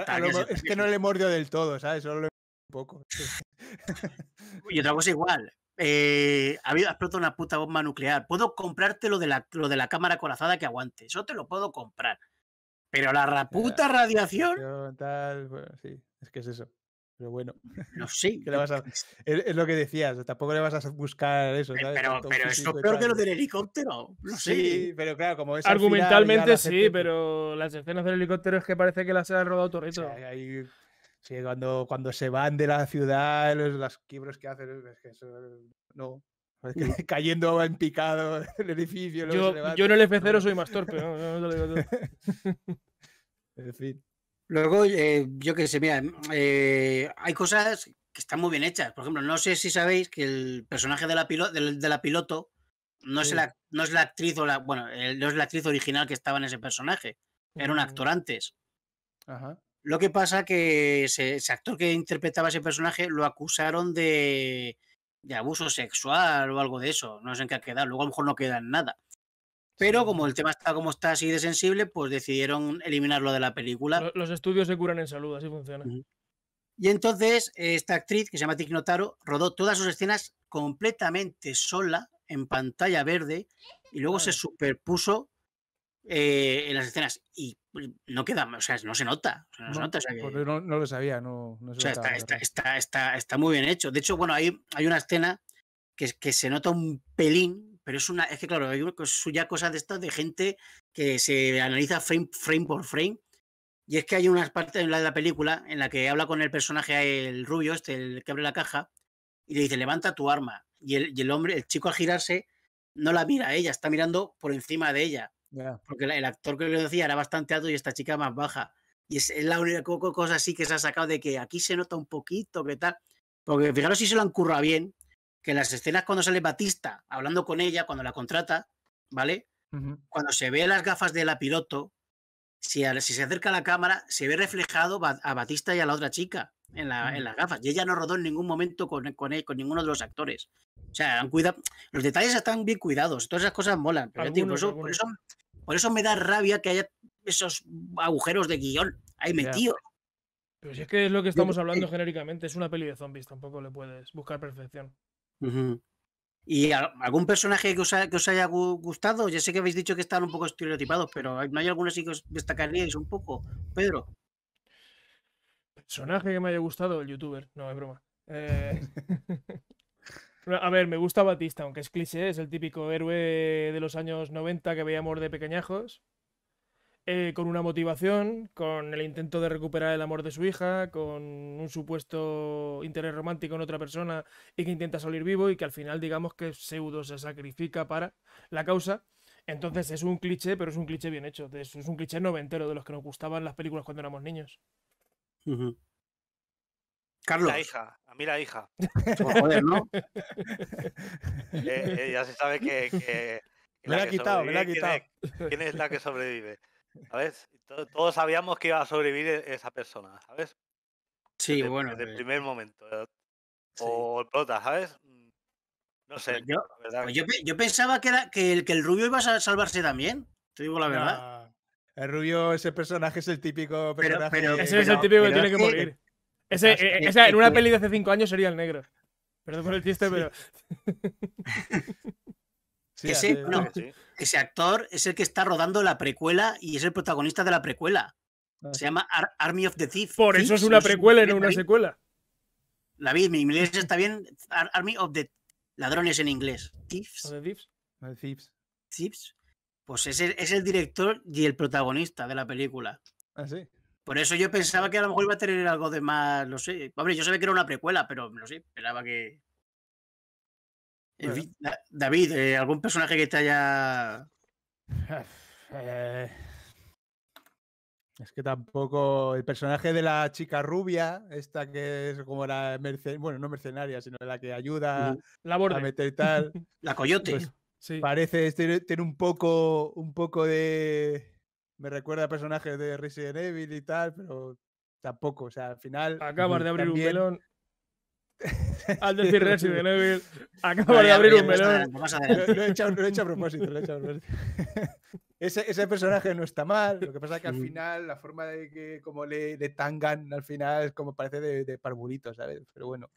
Speaker 2: es que
Speaker 3: no le mordió del todo,
Speaker 2: ¿sabes? Solo le un poco. y otra cosa igual. Eh, ha explotado una puta bomba nuclear. Puedo comprarte lo de la, de la cámara corazada que aguante. Eso te lo puedo comprar. Pero la puta radiación.
Speaker 3: sí, es que es eso. Pero bueno. No sé. es, lo que decías, tampoco le vas a buscar eso. Pero, pero lo peor que lo del
Speaker 1: helicóptero. sí, pero
Speaker 3: claro, como es. Argumentalmente sí,
Speaker 1: pero las escenas del helicóptero es que parece que las ha rodado torrito.
Speaker 3: Sí, cuando, cuando se van de la ciudad, los, las quiebros que hacen, es que No. cayendo en picado el edificio. Yo, en el F0 soy más torpe, en fin.
Speaker 2: Luego, eh, yo qué sé, mira, eh, hay cosas que están muy bien hechas. Por ejemplo, no sé si sabéis que el personaje de la, pilo de, la piloto no, es la, no es la actriz o la, bueno, eh, no es la actriz original que estaba en ese personaje. Era un mm. actor antes. Lo que pasa que ese, actor que interpretaba ese personaje lo acusaron de, de abuso sexual o algo de eso. No sé en qué ha quedado. Luego a lo mejor no queda en nada. Pero como el tema está como está así de sensible, pues decidieron eliminarlo de la película.
Speaker 1: Los estudios se curan en salud, así funciona.
Speaker 2: Y entonces eh, esta actriz, que se llama Tic Notaro, rodó todas sus escenas completamente sola, en pantalla verde, y luego se superpuso eh, en las escenas. Y no queda, o sea, no se nota. no, lo sabía, o sea, está, está, está, está, muy bien hecho. De hecho, bueno, hay, hay una escena que, que se nota un pelín, pero es una, es que claro, hay una, ya cosas de estas de gente que se analiza frame, frame por frame. Y es que hay unas partes en la, película en la que habla con el personaje, el rubio, este, el que abre la caja, y le dice, levanta tu arma. Y el, hombre, el chico al girarse, no la mira a ella, está mirando por encima de ella. Porque el actor que lo decía era bastante alto y esta chica más baja. Y es, la única cosa así que se ha sacado de que aquí se nota un poquito, qué tal. Porque fijaros si se lo han currado bien, que las escenas cuando sale Batista hablando con ella, cuando la contrata, ¿vale? Cuando se ve las gafas de la piloto, si, si, se acerca a la cámara, se ve reflejado a Batista y a la otra chica en, las gafas. Y ella no rodó en ningún momento con, él, e, con ninguno de los actores. O sea, han cuidado. Los detalles están bien cuidados, todas esas cosas molan. por, eso, por, eso, me da rabia que haya esos agujeros de guión ahí metidos.
Speaker 1: Pero si es que es lo que estamos hablando genéricamente, es una peli de zombies, tampoco le puedes buscar perfección.
Speaker 2: ¿Y algún personaje que os, haya gustado? Ya sé que habéis dicho que están un poco estereotipados, pero ¿no hay algunos así que os destacaríais un poco? Pedro.
Speaker 1: Personaje que me haya gustado, el youtuber. No, es broma. Eh, a ver, me gusta Batista, aunque es cliché, es el típico héroe de los años 90 que veíamos de pequeñajos. Eh, con una motivación, con el intento de recuperar el amor de su hija, con un supuesto interés romántico en otra persona y que intenta salir vivo y que al final digamos que pseudo se sacrifica para la causa. Entonces es un cliché, pero es un cliché bien hecho, es un cliché noventero de los que nos gustaban las películas cuando éramos niños.
Speaker 4: Carlos. La hija, a mí la hija. Pues joder, ¿no? Eh, eh, ya se sabe que... ha quitado, me la ha quitado. ¿Quién es la que sobrevive? Todos sabíamos que iba a sobrevivir e-, esa persona, ¿sabes?
Speaker 2: Sí, bueno. Desde el eh,
Speaker 4: primer momento. Eh, o el prota, ¿sabes? Mm, no sé. Pues yo, pues
Speaker 2: yo, pensaba que, era, que, el, que el rubio iba a salvarse también. Te digo la verdad.
Speaker 3: el rubio, ese personaje es el típico personaje. ese es el típico que tiene que, morir.
Speaker 1: Ese, eh, en una peli de hace cinco años sería el negro. Perdón por el chiste, pero. ese,
Speaker 2: actor es el que está rodando la precuela y es el protagonista de la precuela. Ah, Se llama Army of the Thieves. Por eso es una precuela y no una secuela. La vi mi inglés está bien. Army of the Ladrones en inglés. Thieves. thieves? thieves. Pues es es el director y el protagonista de la película. Ah, sí. Por eso yo pensaba que a lo mejor iba a tener algo de más, no sé. Hombre, yo sabía que era una precuela, pero no sé, esperaba que. David, eh, ¿algún personaje que te haya. Eh,
Speaker 3: es que tampoco. El personaje de la chica rubia, esta que es como la mercenaria, bueno, no mercenaria, sino la que ayuda a meter tal. la coyote. Pues, sí. Parece tener un poco, un poco de. Me recuerda a personajes de Resident Evil y tal, pero tampoco. O sea, al final. Acabas de abrir un melón
Speaker 1: al decir Resident Evil, eh, acaba de abrir un melón. Lo,
Speaker 3: he propósito. Ese, personaje no está mal, lo que pasa es que al final la forma de que como le, le tangan al final es como parece de, de ¿sabes? Pero bueno.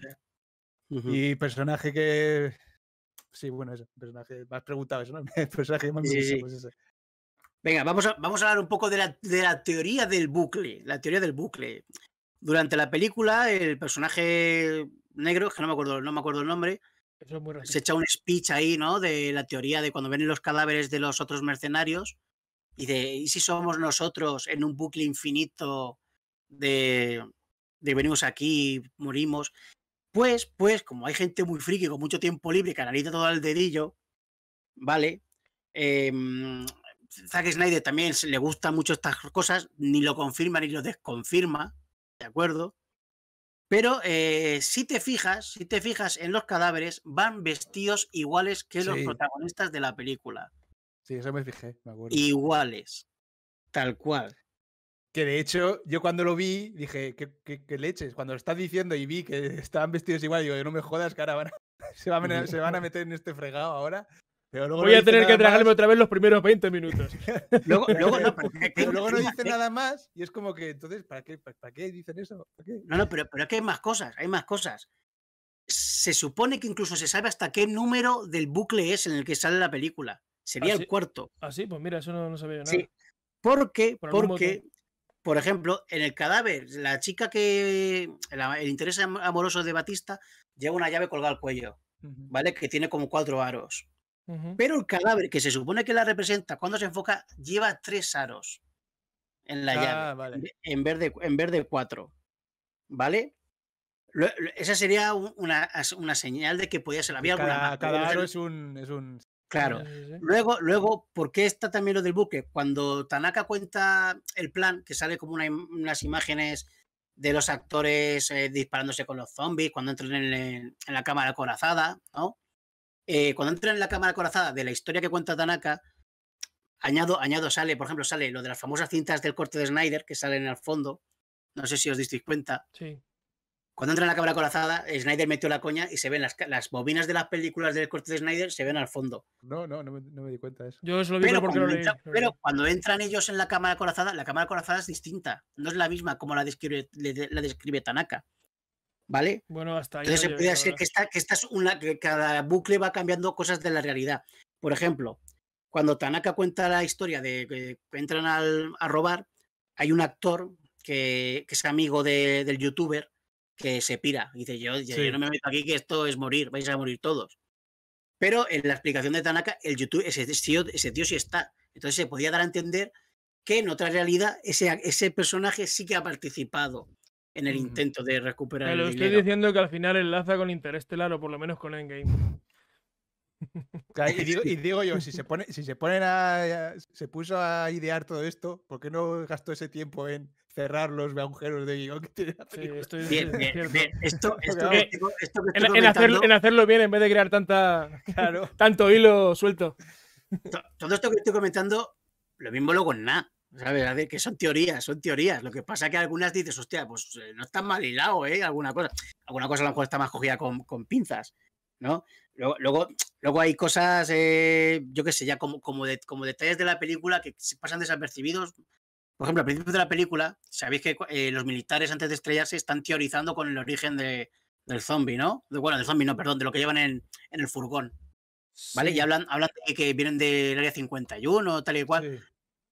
Speaker 3: Y personaje que... Sí, bueno,
Speaker 2: personaje, más preguntado eso,
Speaker 3: pues personaje más
Speaker 2: Venga, vamos a, vamos a hablar un poco de la, de la teoría del bucle, la teoría del bucle. Durante la película, el personaje negro, que no me acuerdo, no me acuerdo el nombre, se echa un speech ahí, ¿no? De la teoría de cuando vienen los cadáveres de los otros mercenarios y de, ¿y si somos nosotros en un bucle infinito de, venimos aquí, morimos? Pues, pues, como hay gente muy friki con mucho tiempo libre que todo al dedillo, ¿vale? Em, Zack Snyder también le gusta mucho estas cosas, ni lo confirma ni lo desconfirma, ¿de acuerdo? Pero eh, si te fijas, si te fijas en los cadáveres, van vestidos iguales que los protagonistas de la película.
Speaker 3: Sí, eso me fijé, me acuerdo.
Speaker 2: Iguales.
Speaker 3: Tal cual. Que de hecho, yo cuando lo vi, dije, ¿qué, leches? Cuando lo estás diciendo y vi que estaban vestidos igual, digo, no me jodas, que ahora se van a meter en este fregado ahora. Pero luego Voy a tener que tragarme
Speaker 1: otra vez los primeros 20 minutos. luego, no, dice
Speaker 3: nada más y es como
Speaker 2: que, entonces, ¿para qué, dicen eso? No, no, pero, pero es que hay más cosas, hay más cosas. Se supone que incluso se sabe hasta qué número del bucle es en el que sale la película. Sería el cuarto.
Speaker 1: Ah, sí, pues mira, eso no, sabía nada. Sí. Porque, por porque,
Speaker 2: por ejemplo, en el cadáver, la chica que. el interés amoroso de Batista lleva una llave colgada al cuello, ¿vale? Que tiene como cuatro aros. Pero el cadáver, que se supone que la representa cuando se enfoca, lleva tres aros en la llave, ah, en, vez de, en cuatro. ¿Vale? esa sería una, señal de que podía ser la alguna más, aro es un, Claro. Luego, luego, ¿por qué está también lo del buque? Cuando Tanaka cuenta el plan, que sale como unas imágenes de los actores eh, disparándose con los zombies, cuando entran en, la cámara corazada, ¿no? Eh, cuando entran en la cámara corazada de la historia que cuenta Tanaka, añado, añado, sale, por ejemplo, sale lo de las famosas cintas del corte de Snyder que salen al fondo. No sé si os disteis cuenta. Sí. Cuando entran en la cámara corazada, Snyder metió la coña y se ven las, bobinas de las películas del corte de Snyder, se ven al fondo.
Speaker 3: No, no, no me, di cuenta de eso. Yo eso lo vi pero porque cuando
Speaker 2: Pero cuando entran ellos en la cámara corazada, la cámara corazada es distinta. No es la misma como la describe Tanaka. ¿Vale?
Speaker 1: Bueno, hasta ahí. Entonces podría ser
Speaker 2: que cada bucle va cambiando cosas de la realidad. Por ejemplo, cuando Tanaka cuenta la historia de que entran al, a robar, hay un actor que, es amigo del youtuber que se pira. Y dice, yo, yo no me meto aquí, que esto es morir, vais a morir todos. Pero en la explicación de Tanaka, el YouTube, ese tío, ese sí está. Entonces se podía dar a entender que en otra realidad ese, ese personaje sí que ha participado
Speaker 1: en el intento de recuperar Pero Lo estoy diciendo que al final enlaza con Interestelar o por lo menos con Endgame.
Speaker 3: y, digo, yo, si se, pone, si se ponen a, se puso a idear todo esto, ¿por qué no gastó ese tiempo en cerrar los agujeros de guión bien, bien, Esto, esto, que, en,
Speaker 1: hacerlo, bien en vez de crear tanta, claro. tanto hilo suelto.
Speaker 2: Todo esto que estoy comentando, lo mismo luego en nada que son teorías, son teorías. Lo que pasa es que algunas dices, hostia, pues eh, no está mal hilado, ¿eh? Alguna cosa. Alguna cosa a lo mejor está más cogida con, pinzas, ¿no? Luego, luego, hay cosas, eh, yo qué sé, ya como, como, como detalles de la película que se pasan desapercibidos. Por ejemplo, al principio de la película, sabéis que eh, los militares antes de estrellarse están teorizando con el origen del zombie, ¿no? bueno, del zombie, no, perdón, de lo que llevan en, el furgón. ¿Vale? Y hablan, hablan de que vienen del área 51, tal y cual.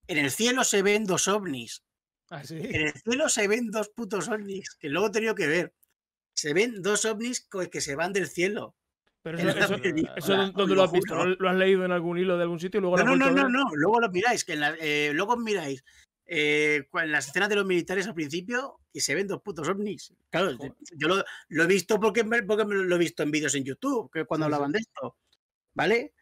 Speaker 2: En el cielo se ven dos ovnis. ¿Ah, en el cielo se ven dos putos ovnis, que luego he tenido que ver. Se ven dos ovnis que se van del cielo.
Speaker 1: eso, ¿dónde lo has visto? ¿Lo, has leído en algún hilo de algún sitio? luego no, no, no, no,
Speaker 2: luego lo miráis, que en la, eh, miráis en eh, las escenas de los militares al principio y se ven dos putos ovnis. Claro, yo lo, he visto porque, porque lo he visto en vídeos en YouTube, que cuando hablaban de esto. ¿Vale?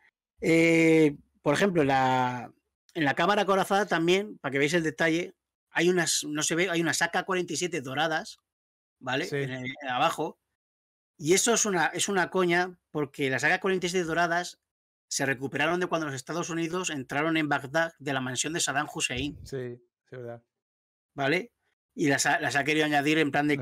Speaker 2: Eh, por ejemplo, la, en la cámara corazada también, para que veáis el detalle, hay unas, no se ve, hay unas AK-47 doradas, ¿vale? abajo. Y eso es una, es una coña porque las AK-47 doradas se recuperaron de cuando los Estados Unidos entraron en Bagdad de la mansión de Saddam Hussein. Sí, sí, verdad. ¿Vale? y las ha, las ha, querido añadir en plan de,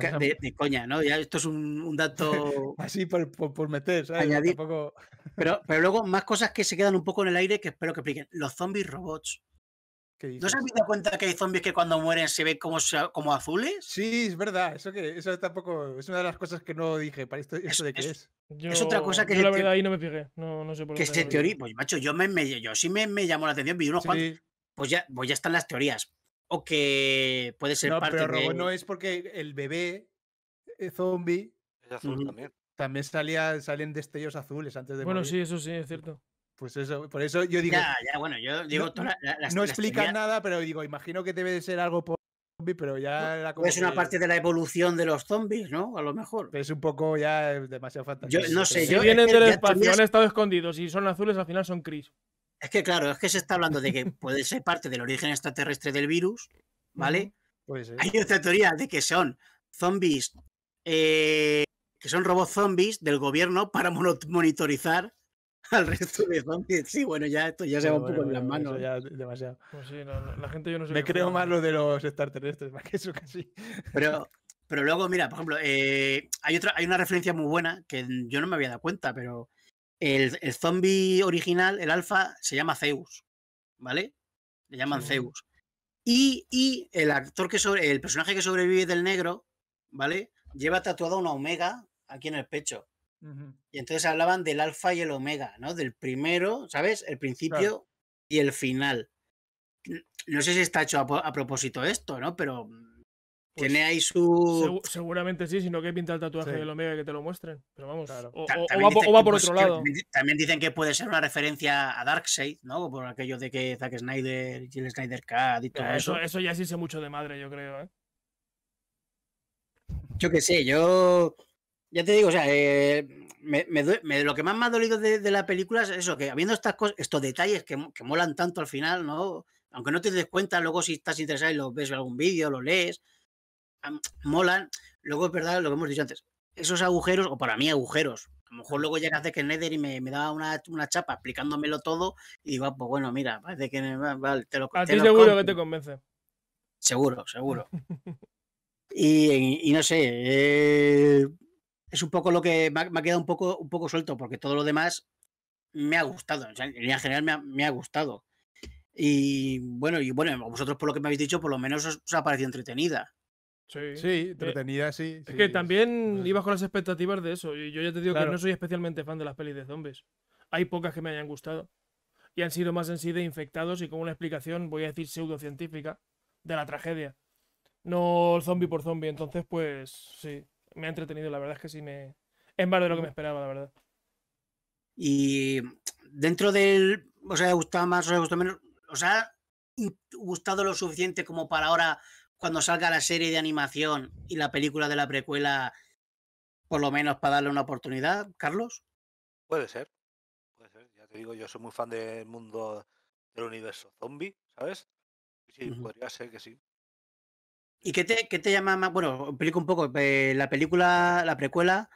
Speaker 2: coña, ¿no? Ya esto es un, dato... Así por, por, meter, ¿sabes? Pero, pero luego más cosas que se quedan un poco en el aire que espero que expliquen. Los zombies robots. ¿No se han dado cuenta que hay zombies que cuando mueren se ven como, como azules? Sí, es verdad. Eso que eso tampoco es una de las cosas que no dije. Para esto, ¿Eso de qué es?
Speaker 1: es otra cosa que yo la verdad ahí no me fijé. No, no sé Que es teoría. Pues
Speaker 2: macho, yo, me, me, yo sí me, me llamó la atención. Vi unos Pues ya, pues ya están las teorías o que puede ser parte de Robot de... no
Speaker 3: es porque el bebé eh, zombie es azul también. También salía, salen destellos azules antes de. Bueno, sí, eso sí, es cierto. Pues eso, por eso yo digo. bueno, yo digo. No, explica explican nada, pero digo, imagino que debe de ser algo por zombie, pero ya Es una parte de la evolución de los zombies, ¿no? A lo
Speaker 1: mejor. Es un poco ya eh, demasiado fantástico. Yo no sé, yo. Si vienen eh, del espacio, han estado escondidos y son azules, al final son Chris.
Speaker 2: Es que claro, es que se está hablando de que puede ser parte del origen extraterrestre del virus, ¿vale? Pues, Hay otra teoría de que son zombies, eh, que son robots zombies del gobierno para monitorizar al resto de zombies. Sí, bueno, ya esto ya
Speaker 3: se va un poco en las manos. ¿eh? Ya,
Speaker 1: demasiado. Pues la gente yo no sé Me
Speaker 3: creo más lo de los extraterrestres, más que eso casi.
Speaker 2: Pero, pero luego, mira, por ejemplo, eh, hay, otra, hay una referencia muy buena que yo no me había dado cuenta, pero el, zombie original, el alfa, se llama Zeus, ¿vale? Le llaman Zeus. Y, y, el actor que el personaje que sobrevive del negro, ¿vale? Lleva tatuada una omega aquí en el pecho. Y entonces hablaban del alfa y el omega, ¿no? Del primero, ¿sabes? El principio y el final. No sé si está hecho a, a propósito esto, ¿no? Pero mm, tiene pues ahí su.
Speaker 1: seguramente sí, sino que pinta el tatuaje de del Omega que te lo muestren. Pero vamos, o, va, por otro lado.
Speaker 2: también dicen que puede ser una referencia a Darkseid, ¿no? Por aquello de que Zack Snyder, Jill Snyder Cat y todo eso. Eso
Speaker 1: ya sí sé mucho de madre, yo creo, ¿eh?
Speaker 2: Yo que sé, yo. Ya te digo, o sea, eh, lo que más me ha dolido de, la película es eso, que habiendo estas cosas, estos detalles que, molan tanto al final, ¿no? Aunque no te des cuenta, luego si estás interesado y lo ves en algún vídeo, lo lees molan. Luego es verdad lo que hemos dicho antes. Esos agujeros, o para mí agujeros, a lo mejor luego llega de que Nether y me, me daba una, chapa explicándomelo todo y digo, ah, pues bueno, mira, parece que te lo A ti seguro que te convence. Seguro, seguro. y, no sé, eh, es un poco lo que me ha, quedado un poco, un poco suelto porque todo lo demás me ha gustado, en general me ha, gustado. Y bueno, y bueno, vosotros por lo que me habéis dicho, por lo menos os ha parecido entretenida.
Speaker 1: Sí, eh, entretenida, sí. Es que también iba con las expectativas de eso. Y yo ya te digo que no soy especialmente fan de las pelis de zombies. Hay pocas que me hayan gustado. Y han sido más en sí de infectados y con una explicación, voy a decir, pseudocientífica de la tragedia. No zombie por zombie. Entonces, pues sí, me ha entretenido. La verdad es que sí me. Es más de lo que me esperaba, la verdad.
Speaker 2: Y dentro del. ¿Os ha gustado más? ¿Os ha gustado menos?
Speaker 1: ¿Os ha gustado lo suficiente
Speaker 2: como para ahora cuando salga la serie de animación y la película de la precuela, por lo menos para darle una oportunidad, Carlos?
Speaker 4: Puede ser, Ya te digo, yo soy muy fan del mundo del universo zombie, ¿sabes? Sí, podría ser que sí.
Speaker 2: ¿Y qué te, llama más? Bueno, explico un poco. Eh, la película, la precuela,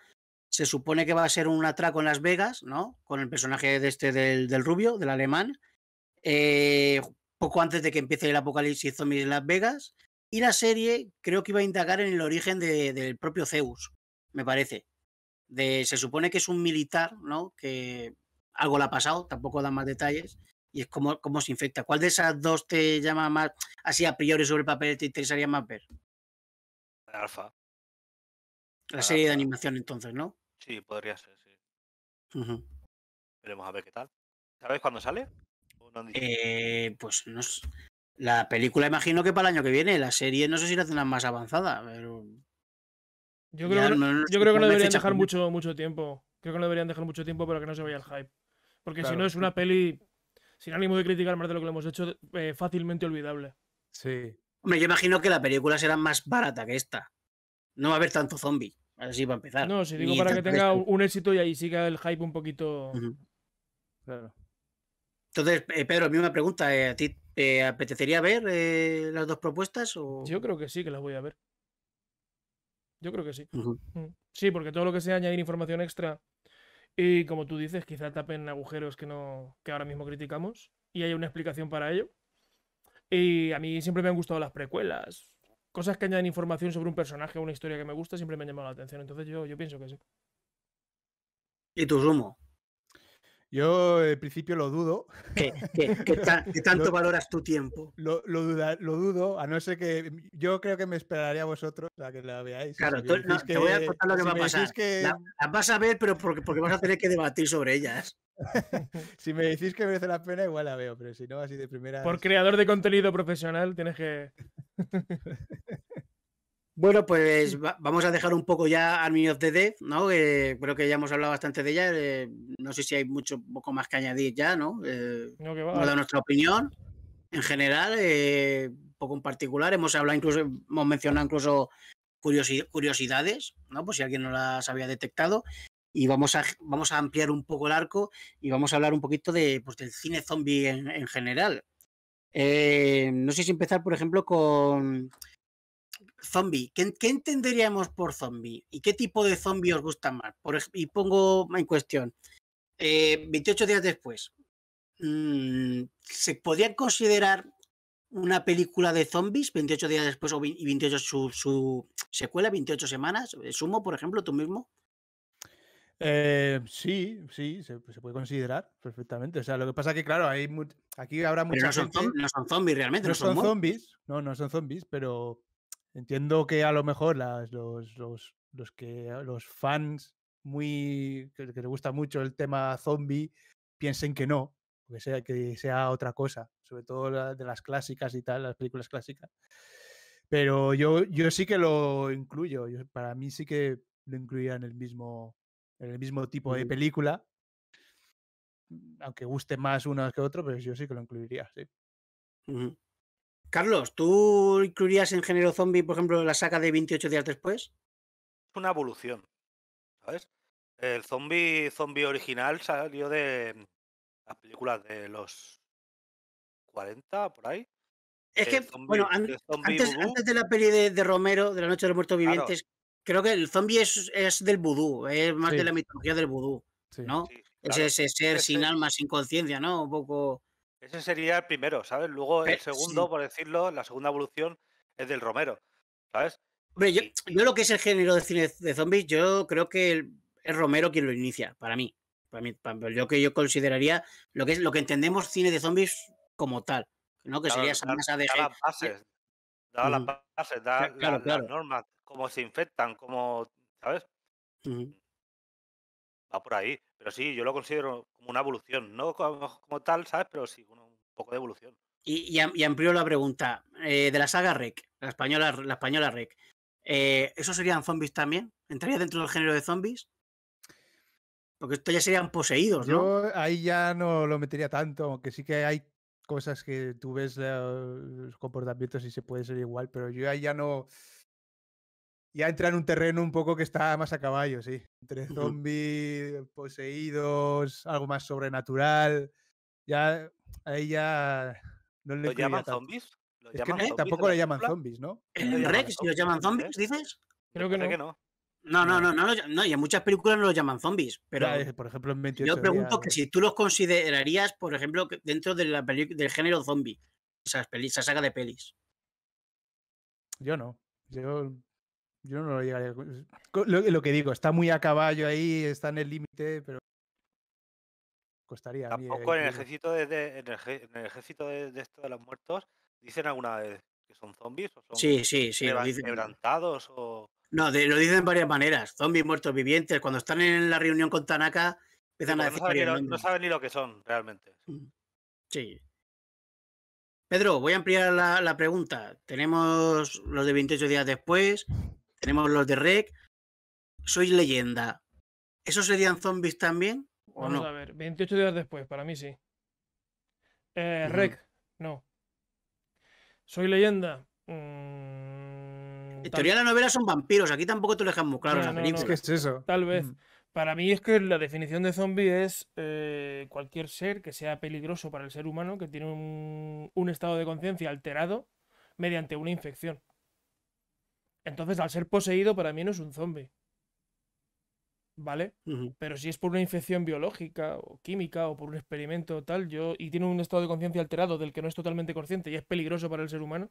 Speaker 2: se supone que va a ser un atraco en Las Vegas, ¿no? Con el personaje de este del, rubio, del alemán. Eh, poco antes de que empiece el apocalipsis zombie en Las Vegas. Y la serie creo que iba a indagar en el origen del propio Zeus, me parece. De, se supone que es un militar, ¿no? Que algo le ha pasado, tampoco da más detalles. Y es cómo, cómo se infecta. ¿Cuál de esas dos te llama más, así a priori sobre el papel, te interesaría más ver? Alfa. La, serie de animación entonces, ¿no?
Speaker 4: Sí, podría ser, sí. Veremos a ver qué tal. ¿Sabes cuándo sale? Eh, pues no,
Speaker 2: la película, imagino que para el año que viene. La serie, no sé si la hacen más avanzada, pero.
Speaker 4: Yo creo, que, no,
Speaker 1: yo deberían dejar mucho, mucho tiempo. Creo que no deberían dejar mucho tiempo para que no se vaya el hype. Porque si no, es una peli, sin ánimo de criticar más de lo que lo hemos hecho, eh, fácilmente olvidable.
Speaker 2: Sí. Hombre, yo imagino que la película será más barata que esta. No va a haber tanto zombie. Así va a empezar. No, si digo para que tenga
Speaker 1: un éxito y ahí siga el hype un poquito. Claro.
Speaker 2: Entonces, eh, a mí pregunta. Eh, ¿A ti apetecería ver eh,
Speaker 1: las dos propuestas? Yo creo que sí, que las voy a ver. Yo creo que sí. Mm. Sí, porque todo lo que sea añadir información extra y como tú dices, quizá tapen agujeros que, no, que ahora mismo criticamos y hay una explicación para ello. Y a mí siempre me han gustado las precuelas. Cosas que añaden información sobre un personaje o una historia que me gusta siempre me han llamado la atención. Entonces yo, yo pienso que sí.
Speaker 3: ¿Y tu sumo? Yo al eh, principio lo dudo. ¿Qué, tanto valoras tu tiempo? Lo, lo, dudo, a no ser que mm, yo creo que me esperaría a vosotros a que la veáis. Claro, te voy a contar lo que va a pasar. Las
Speaker 2: vas a ver, pero porque vas a tener que debatir sobre ellas.
Speaker 3: si me decís que merece la pena, igual la veo, pero si no, así de primera. Por
Speaker 1: creador de contenido profesional tienes que.
Speaker 2: Bueno, pues vamos a dejar un poco ya Army of the Dead, ¿no? creo que ya hemos hablado bastante de ella. Eh, no sé si hay mucho poco más que añadir ya, ¿no? Eh, no que va. dado nuestra opinión en general, eh, un poco en particular. Hemos hablado incluso, hemos mencionado incluso curiosidades, ¿no? Pues si alguien no las había detectado. Y vamos a, vamos a ampliar un poco el arco y vamos a hablar un poquito de, pues, del cine zombie en general. no sé si empezar, por ejemplo, con zombie, ¿qué, entenderíamos por zombie? ¿Y qué tipo de zombie os gusta más? y pongo en cuestión, 28 eh, días después, mm, ¿se podía considerar una película de zombies 28 días después y 28 su, secuela, 28 semanas? Eh, ¿Sumo, por ejemplo, tú mismo?
Speaker 3: Eh, sí, sí, se, puede considerar perfectamente. O sea, lo que pasa es que, claro, hay aquí habrá muchos. No, son zombies realmente, no, son zombies. No, no son zombies, pero Entiendo que a lo mejor las, los, los, que, los fans muy que, les gusta mucho el tema zombie piensen que no, que sea, que sea otra cosa, sobre todo la, de las clásicas y tal, las películas clásicas. Pero yo, yo sí que lo incluyo, para mí sí que lo incluiría en el mismo, en el mismo tipo de película, aunque guste más una que otro, pero yo sí que lo incluiría,
Speaker 2: sí. Carlos, ¿tú incluirías en género zombie, por ejemplo, la saga de 28 días después? Es una evolución,
Speaker 4: ¿sabes? El zombie, zombie original salió de mm, las películas de los 40, por ahí. Es que, bueno, antes, de
Speaker 2: la peli de, Romero, de la Noche de los Muertos Vivientes, creo que el zombie es, del vudú, es más de la mitología del vudú, ¿no? es ese ser sin alma, sin conciencia, ¿no? Un poco...
Speaker 4: Ese sería el primero, ¿sabes? Luego el segundo, por decirlo, la segunda evolución es del Romero, ¿sabes?
Speaker 2: Hombre, yo, lo que es el género de cine de zombies, yo creo que es Romero quien lo inicia, para mí. Para mí, que yo consideraría lo que es lo que entendemos cine de zombies como tal, ¿no?
Speaker 4: Que sería esa de. las ¿eh? bases, da las bases, da las normas, cómo se infectan, cómo. ¿Sabes? por ahí. Pero sí, yo lo considero como una evolución, no como, tal, ¿sabes? Pero sí, un poco de evolución.
Speaker 2: Y, amplio la pregunta, eh, de la saga Rec, la española, la española Rec, eh, ¿esos serían zombies también? ¿Entraría dentro del género de zombies? Porque esto ya serían poseídos, ¿no?
Speaker 3: Yo ahí ya no lo metería tanto, aunque sí que hay cosas que tú ves eh, los comportamientos y se puede ser igual, pero yo ahí ya no ya entra en un terreno un poco que está más a caballo, sí. Entre zombies, poseídos, algo más sobrenatural. Ya, ahí ya. No le llaman zombies? es que tampoco le llaman zombies, ¿no? ¿En Rex los llaman zombies, dices? Creo que no. no. No, no, no,
Speaker 2: no, y en muchas películas no los llaman zombies, pero eh, por ejemplo yo pregunto que si tú los considerarías, por ejemplo, dentro del género zombie, esa saga de pelis.
Speaker 3: Yo no. Yo yo no lo llegaría. Lo, que digo, está muy a caballo ahí, está en el límite, pero costaría. Eh, Tampoco a en el
Speaker 4: ejército de, el, ejército de, esto de los muertos dicen alguna vez que son zombies o son sí, sí, sí, quebrantados o
Speaker 2: no, de, lo dicen de varias maneras. Zombies muertos vivientes. Cuando están en la reunión con Tanaka, empiezan a decir. No saben, no
Speaker 4: saben, ni lo que son realmente. Mm,
Speaker 2: sí. Pedro, voy a ampliar la, la pregunta. Tenemos los de 28 días después, tenemos los de Rec, Soy Leyenda. ¿Esos serían zombies también? Vamos a
Speaker 1: ver, 28 días después, para mí sí.
Speaker 2: Eh, mm. Rec, no. Soy Leyenda. en mm, teoría de la novela son vampiros, aquí tampoco te lo dejamos claro es
Speaker 1: eso. Tal vez. Mm. Para mí es que la definición de zombie es eh, cualquier ser que sea peligroso para el ser humano, que tiene un estado de conciencia alterado mediante una infección. Entonces, al ser poseído, para mí no es un zombie. ¿Vale? Pero si es por una infección biológica o química o por un experimento tal, yo. y tiene un estado de conciencia alterado del que no es totalmente consciente y es peligroso para el ser humano,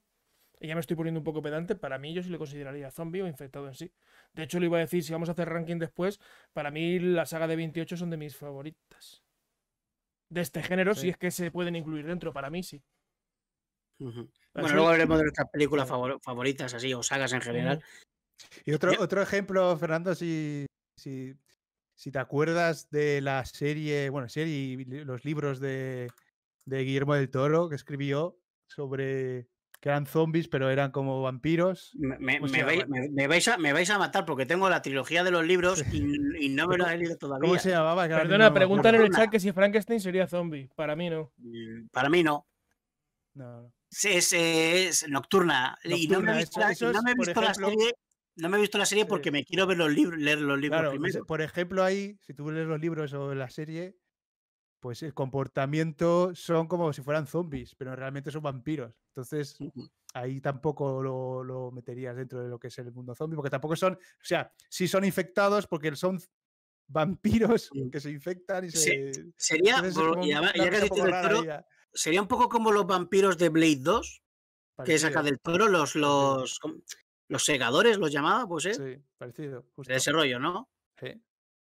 Speaker 1: y ya me estoy poniendo un poco pedante, para mí yo sí le consideraría zombie o infectado en sí. De hecho, le iba a decir, si vamos a hacer ranking después, para mí la saga de 28 son de mis favoritas. De este género, si es que se pueden incluir dentro, para mí sí. Bueno, luego veremos de nuestras
Speaker 2: películas favoritas, así, o sagas en general.
Speaker 1: Y otro, otro ejemplo, Fernando,
Speaker 3: si, si, te acuerdas de la serie, bueno, serie y los libros de, Guillermo del Toro que escribió sobre que eran zombies, pero eran como vampiros.
Speaker 2: Me, vais, a, matar porque tengo la trilogía de los libros y, no me lo he leído todavía. ¿Cómo se llamaba? Perdona, no
Speaker 1: en el chat que si Frankenstein sería zombie. Para mí no. Mm, para mí no. No
Speaker 2: es, nocturna. Y no me he visto, la serie. No me he visto la serie porque me quiero ver los libros, leer los libros primero.
Speaker 3: Por ejemplo, ahí, si tú lees los libros o la serie, pues el comportamiento son como si fueran zombies, pero realmente son vampiros. Entonces, ahí tampoco lo, meterías dentro de lo que es el mundo zombie, porque tampoco son, o sea, si son infectados porque son vampiros mm. que se infectan y se... Sería,
Speaker 2: sería un poco como los vampiros de Blade 2, que saca del toro los, los, los segadores, los llamaba, pues, ¿eh? Sí, parecido. De ese rollo, ¿no? Sí.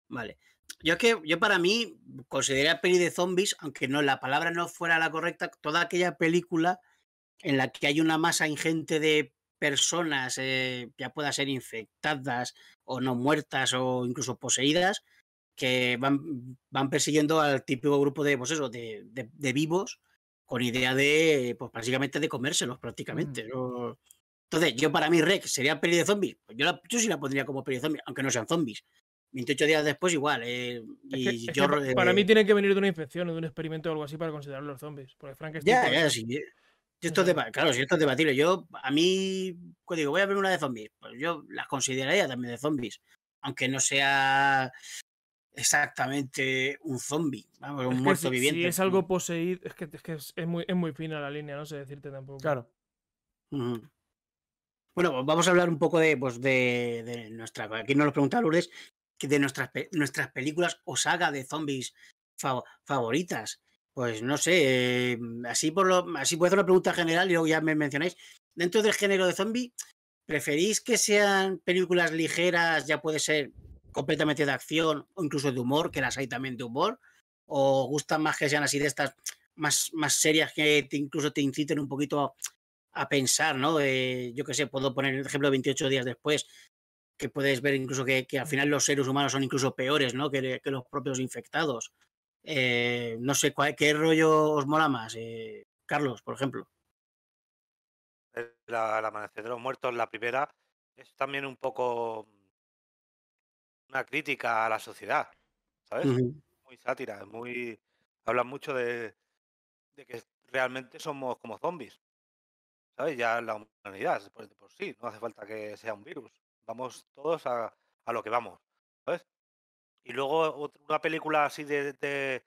Speaker 2: Vale. Yo es que, yo para mí, consideraría peli de zombies, aunque no la palabra no fuera la correcta, toda aquella película en la que hay una masa ingente de personas, eh, ya pueda ser infectadas o no muertas o incluso poseídas, que van, van persiguiendo al típico grupo de, pues eso, de, de vivos con idea de, pues básicamente de comérselos mm. prácticamente. Entonces, yo para mí, Rex, sería peli de zombies. Pues yo, yo sí la pondría como peli de zombies, aunque no sean zombies. 28 días después, igual. Eh, y para mí eh,
Speaker 1: tienen que venir de una infección o de un experimento o algo así para considerarlos los zombies. Porque Frankenstein. Ya, ya,
Speaker 2: sí. Eh. claro, si esto es debatible, yo a mí, pues digo, voy a ver una de zombies, pues yo las consideraría también de zombies, aunque no sea exactamente un zombie, vamos, un muerto viviente. Si es algo
Speaker 1: poseído, es que, es, que es, muy, es fina la línea, no sé decirte tampoco. Claro.
Speaker 2: Bueno, pues vamos a hablar un poco pues, de, de, nuestra. Aquí nos lo pregunta Lourdes, de nuestras, nuestras películas o saga de zombies favoritas. Pues no sé, eh, así por lo, así puedo hacer una pregunta general y luego ya me mencionáis. Dentro del género de zombie, ¿preferís que sean películas ligeras? Ya puede ser completamente de acción o incluso de humor, que las hay también de humor, o gustan más que sean así de estas más, más serias que incluso te inciten un poquito a, pensar, ¿no? Eh, yo qué sé, puedo poner el ejemplo 28 días después, que puedes ver incluso que, al final los seres humanos son incluso peores, ¿no? Que, los propios infectados. Eh, no sé, ¿qué rollo os mola más? Eh, Carlos, por ejemplo.
Speaker 4: el, amanecer de los muertos, la primera, es también un poco una crítica a la sociedad, ¿sabes? Muy sátira, muy... Hablan mucho de, que realmente somos como zombies, ¿sabes? Ya la humanidad, pues, por, sí, no hace falta que sea un virus. Vamos todos a, lo que vamos, ¿sabes? Y luego una película así de, de,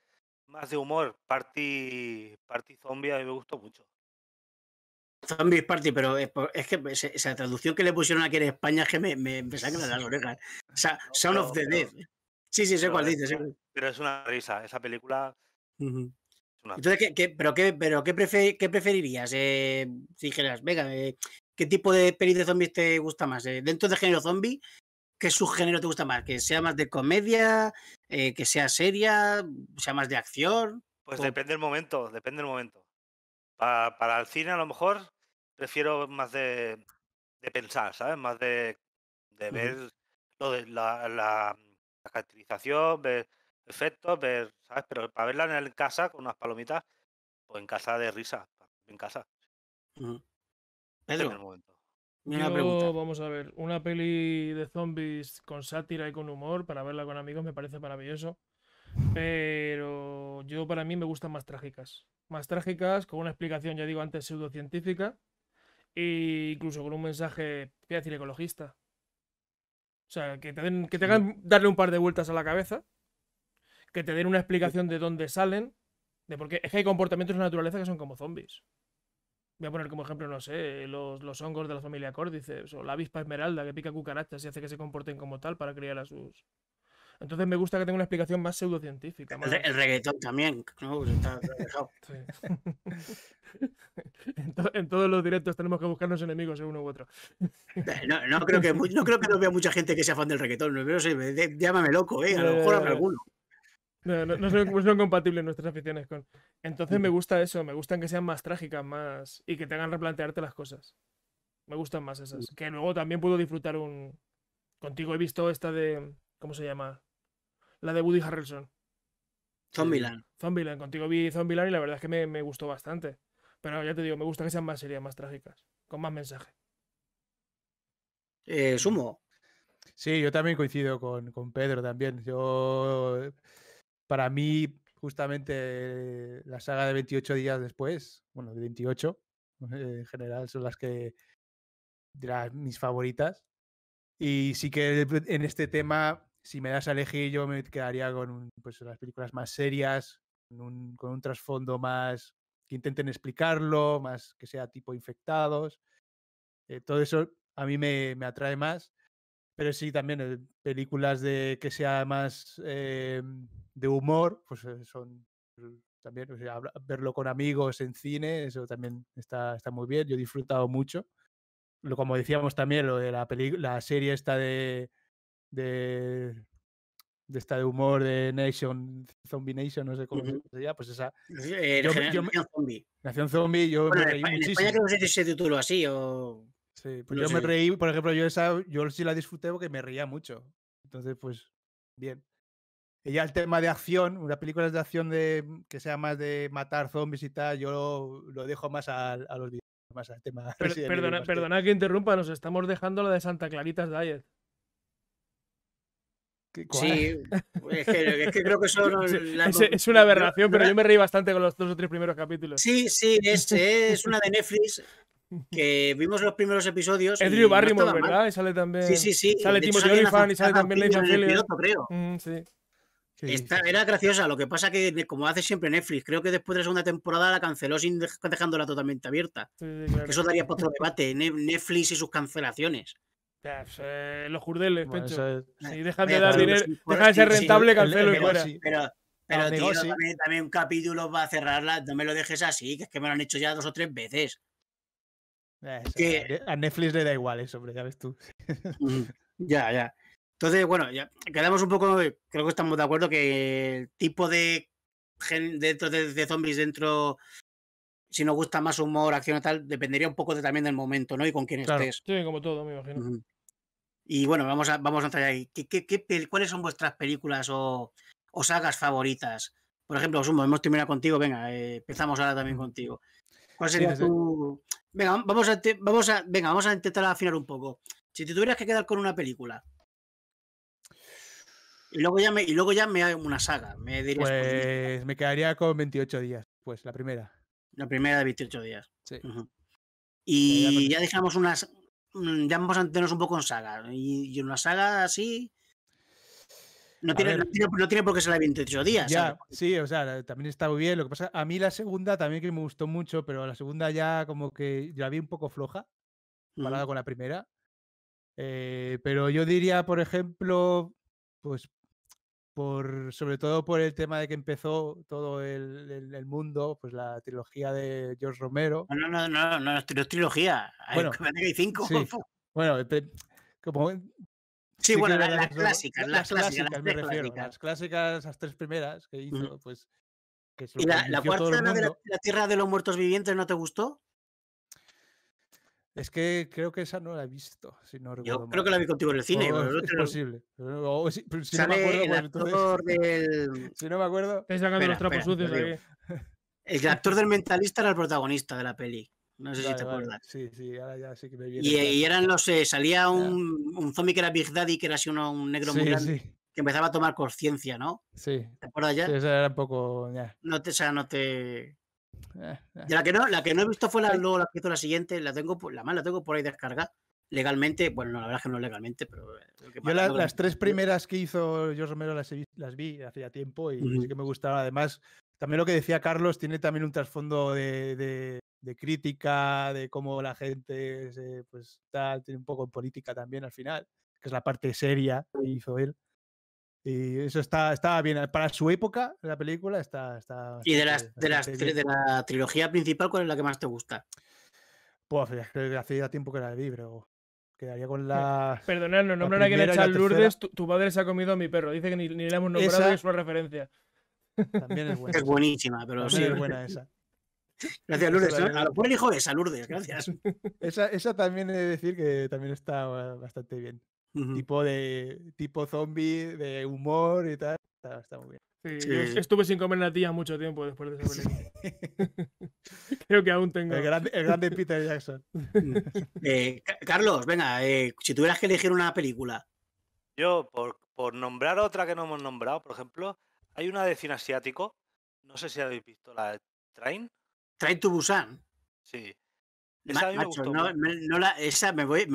Speaker 4: más de humor, Party, Party Zombie, a mí me gustó mucho.
Speaker 2: Zombies Party, pero es, que esa traducción que le pusieron aquí en España es que me, me, me las orejas. Sound of the Dead.
Speaker 4: Sí, sí, sé cuál dices. Pero es una risa, esa película.
Speaker 2: Entonces, ¿qué, pero, qué, pero qué, preferirías? Eh, si dijeras, venga, eh, ¿qué tipo de peli de zombies te gusta más? Eh, dentro del género zombie, ¿qué subgénero te gusta más? ¿Que sea más de comedia? ¿Que sea seria? ¿Sea más de acción? Pues
Speaker 4: depende del momento, depende del momento. para el cine, a lo mejor, prefiero más de, pensar, ¿sabes? Más de, ver lo la, caracterización, ver efectos, ver, ¿sabes? Pero para verla en casa con unas palomitas, o pues en casa de risa, en casa. el momento. Una pregunta.
Speaker 1: Vamos a ver, una peli de zombies con sátira y con humor para verla con amigos me parece maravilloso. Pero yo para mí me gustan más trágicas. Más trágicas, con una explicación, ya digo antes, pseudocientífica, e incluso con un mensaje, voy a decir, ecologista. O sea, que te, que tengan darle un par de vueltas a la cabeza, que te den una explicación de dónde salen, de por qué. Es que hay comportamientos en la naturaleza que son como zombies. Voy a poner como ejemplo, no sé, los, los hongos de la familia Córdices. o la avispa esmeralda que pica cucarachas y hace que se comporten como tal para criar a sus, entonces me gusta que tenga una explicación más pseudocientífica. El,
Speaker 2: reggaetón también,
Speaker 1: en, todos los directos tenemos que buscarnos enemigos, eh, uno u otro. Eh,
Speaker 2: no, creo que, no vea mucha gente que sea fan del reggaetón, llámame loco, ¿eh? A lo mejor habrá eh, alguno.
Speaker 1: No, no, son, compatibles nuestras aficiones con. Entonces me gusta eso, me gustan que sean más trágicas, más. y que te hagan replantearte las cosas. Me gustan más esas. Que luego también puedo disfrutar un. Contigo he visto esta de. ¿Cómo se llama? La de Woody Harrelson. Zombieland. Zombieland. Contigo vi Zombieland y la verdad es que me, gustó bastante. Pero ya te digo, me gusta que sean más serias, más trágicas, con más mensaje.
Speaker 2: Eh, sumo.
Speaker 3: Sí, yo también coincido con, con, Pedro también. Yo, para mí, justamente eh, la saga de 28 días después, bueno, de 28 eh, en general, son las que dirás mis favoritas. Y sí que en este tema si me das a elegir, yo me quedaría con pues, las películas más serias, con un, trasfondo más que intenten explicarlo, más que sea tipo infectados. Eh, todo eso a mí me, me, atrae más. Pero sí, también eh, películas de que sea más eh, de humor, pues son mm, también verlo con amigos en cine, eso también está, está muy bien. Yo he disfrutado mucho. Lo, como decíamos también, lo de la, la serie esta de de, de esta de humor de Nation, Zombie Nation, no sé cómo se
Speaker 2: llama, pues esa. yo, Nación Zombie.
Speaker 3: Nación Zombie, yo me reí en España, muchísimo. España
Speaker 2: se tituló así o. Sí, pues yo me reí,
Speaker 3: por ejemplo, yo esa, yo sí la disfruté porque me reía mucho. Entonces, pues, bien. Y ya el tema de acción, una película de acción de, mm, que sea más de matar zombies y tal, yo lo, dejo más a, a los videos, más al tema. perdona, perdona
Speaker 1: que interrumpa, nos estamos dejando la de Santa Claritas Diet. Sí, es que, creo que son. Es, una aberración, pero yo me reí bastante con los dos o tres primeros capítulos. Sí, sí, es, una de Netflix
Speaker 2: que vimos los primeros episodios. Es Drew Barrymore, ¿verdad? Y sale también. Sí, sí, sí. Sale Timothy y sale también Nathan Fillion. sí. Era graciosa, lo que pasa que, como hace siempre Netflix, creo que después de la segunda temporada la canceló sin dejándola totalmente abierta. Eso daría para otro debate, Netflix y sus cancelaciones.
Speaker 1: Eh, los jurdeles, bueno, dejan de dar dinero, de ser rentable, cancelo y fuera. Pero, tío, también, también,
Speaker 2: un capítulo va a cerrarla, no me lo dejes así, que es que me lo han hecho ya dos o tres veces. Eh, a Netflix le da igual eso, sabes ya tú. Mm, ya, ya. Entonces, bueno, ya quedamos un poco, creo que estamos de acuerdo que el tipo de dentro de, zombies dentro si nos gusta más humor, acción y tal, dependería un poco también del momento, ¿no? Y con quién estés.
Speaker 1: Sí, como todo, me imagino.
Speaker 2: Y bueno, vamos a, vamos a entrar ahí. cuáles son vuestras películas o, o, sagas favoritas? Por ejemplo, Sumo, hemos terminado contigo, venga, eh, empezamos ahora también contigo. ¿Cuál sería Venga vamos, a, vamos a, venga, vamos a intentar afinar un poco. Si te tuvieras que quedar con una película, y luego ya me, y luego ya me hago una saga. Me dirías,
Speaker 3: pues, me quedaría con 28
Speaker 2: días, pues la primera. La primera de 28 días. Sí. Y ya dejamos unas, ya mm, vamos a tenernos un poco en saga. Y, en una saga así. No tiene, no por qué ser la 28 días.
Speaker 3: sí, o sea, también está muy bien. Lo que pasa, a mí la segunda también que me gustó mucho, pero la segunda ya como que la vi un poco floja, comparada con la primera. Eh, pero yo diría, por ejemplo, pues por, sobre todo por el tema de que empezó todo el, mundo, pues la trilogía de George Romero.
Speaker 2: No, no, no, no, no es trilogía. Hay, bueno, cinco.
Speaker 3: Bueno, como.
Speaker 2: Sí, bueno, las, clásicas, las,
Speaker 3: clásicas, me refiero. Las clásicas, las tres primeras que hizo, pues. Que y la, la cuarta, de
Speaker 2: la Tierra de los Muertos Vivientes, ¿no te gustó? Es
Speaker 3: que creo que esa no la he visto. Yo creo que la vi contigo en el cine. Oh, es posible.
Speaker 2: Oh, si,
Speaker 3: no me acuerdo, el actor
Speaker 2: del. Si no me acuerdo. los trapos sucios El actor del mentalista era el protagonista de la peli. No sé si te acuerdas.
Speaker 3: Sí, sí, ahora ya sí que me viene. Y, eh, eran
Speaker 2: los. sé, eh, salía un, zombie que era Big Daddy, que era así uno, un negro muy grande. Que empezaba a tomar conciencia, ¿no? Sí. ¿Te acuerdas ya? Sí, eso
Speaker 3: era un poco.
Speaker 2: No te, o sea, no te. De eh, la eh. que no, la que no he visto fue la, luego la que la siguiente, la tengo la más la tengo por ahí descargada. Legalmente, bueno, la verdad es que no legalmente, pero. Eh, las tres
Speaker 3: primeras que hizo yo Romero las, las vi hace ya tiempo y sí que me gustaba Además, también lo que decía Carlos tiene también un trasfondo de, crítica, de cómo la gente pues tal, tiene un poco de política también al final, que es la parte seria que hizo él. Y eso está, está bien. Eh, para su época,
Speaker 2: la película está. está ¿Y de, las, de, las, de la trilogía principal, cuál es la que más te gusta?
Speaker 3: Pues creo que hace ya tiempo que la vi, pero quedaría con eh, la. perdonad, no a que le echas Lourdes,
Speaker 1: tu, padre se ha comido a mi perro. Dice que ni, ni le hemos nombrado y es una referencia. También es buena. Es buenísima, pero sí. Es buena esa.
Speaker 2: Gracias, Lourdes. A lo hijo esa, Lourdes.
Speaker 1: Gracias. Esa, esa
Speaker 3: también he de decir que también está eh, bastante bien tipo de tipo zombie,
Speaker 1: de humor y tal. Está, muy bien. estuve sin comer natilla mucho tiempo después de esa película. Creo que aún tengo. El, gran, el grande Peter Jackson.
Speaker 2: Eh, Carlos, venga, eh, si tuvieras que elegir una película.
Speaker 4: Yo, por, por nombrar otra que no hemos nombrado, por ejemplo, hay una de cine asiático. No sé si habéis visto la Train.
Speaker 2: Train to Busan. Sí me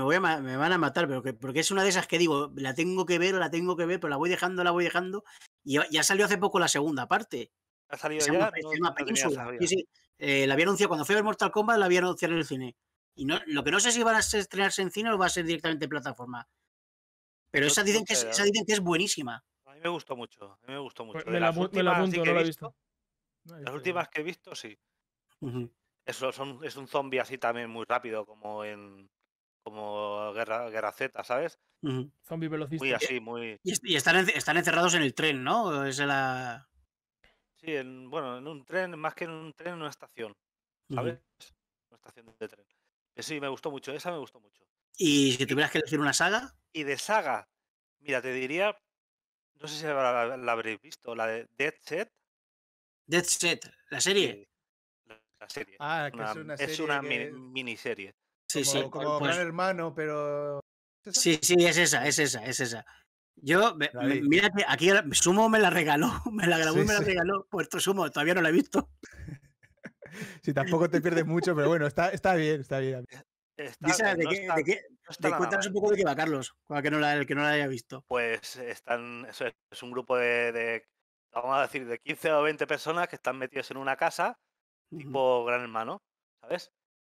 Speaker 2: voy, me, van a matar, pero porque es una de esas que digo, la tengo que ver, la tengo que ver, pero la voy dejando, la voy dejando. Y ya salió hace poco la segunda parte. ¿Ha salido eh, la había anunciado cuando fue a ver Mortal Kombat, la había anunciado en el cine. Y no, lo que no sé si van a estrenarse en cine o va a ser directamente en plataforma. Pero esa dicen, que es, es
Speaker 4: buenísima. A mí me gustó mucho, me gustó pues mucho. de las últimas, que he visto. Las este últimas que he visto, sí es un zombie así también muy rápido, como en como Guerra, Guerra Z, ¿sabes?
Speaker 1: velocista. Muy eh, así, muy. Y,
Speaker 4: están, están encerrados en el
Speaker 2: tren, ¿no? Es la.
Speaker 4: Sí, bueno, en un tren, más que en un tren, en una estación, ¿sabes? Una estación de tren. sí, me gustó mucho, esa me gustó mucho.
Speaker 2: ¿Y si tuvieras que elegir una saga?
Speaker 4: Y de saga, mira, te diría, no sé si la, habréis visto, la de Dead Set. Dead Set, la serie. Ah, es una miniserie. Sí, como, sí. Pues
Speaker 2: hermano, pero. sí, sí, es esa, es esa, es esa. Yo, aquí Sumo me la regaló, me la grabó y me la regaló. Puerto Sumo, todavía no la he visto.
Speaker 3: si tampoco te pierdes mucho, pero bueno, está, está bien, está bien.
Speaker 2: de, qué, cuéntanos un poco de qué va, Carlos, que no la, el que no la haya visto.
Speaker 4: Pues están, es, es un grupo de, de, vamos a decir, de 15 o 20 personas que están metidos en una casa tipo Gran Hermano, ¿sabes?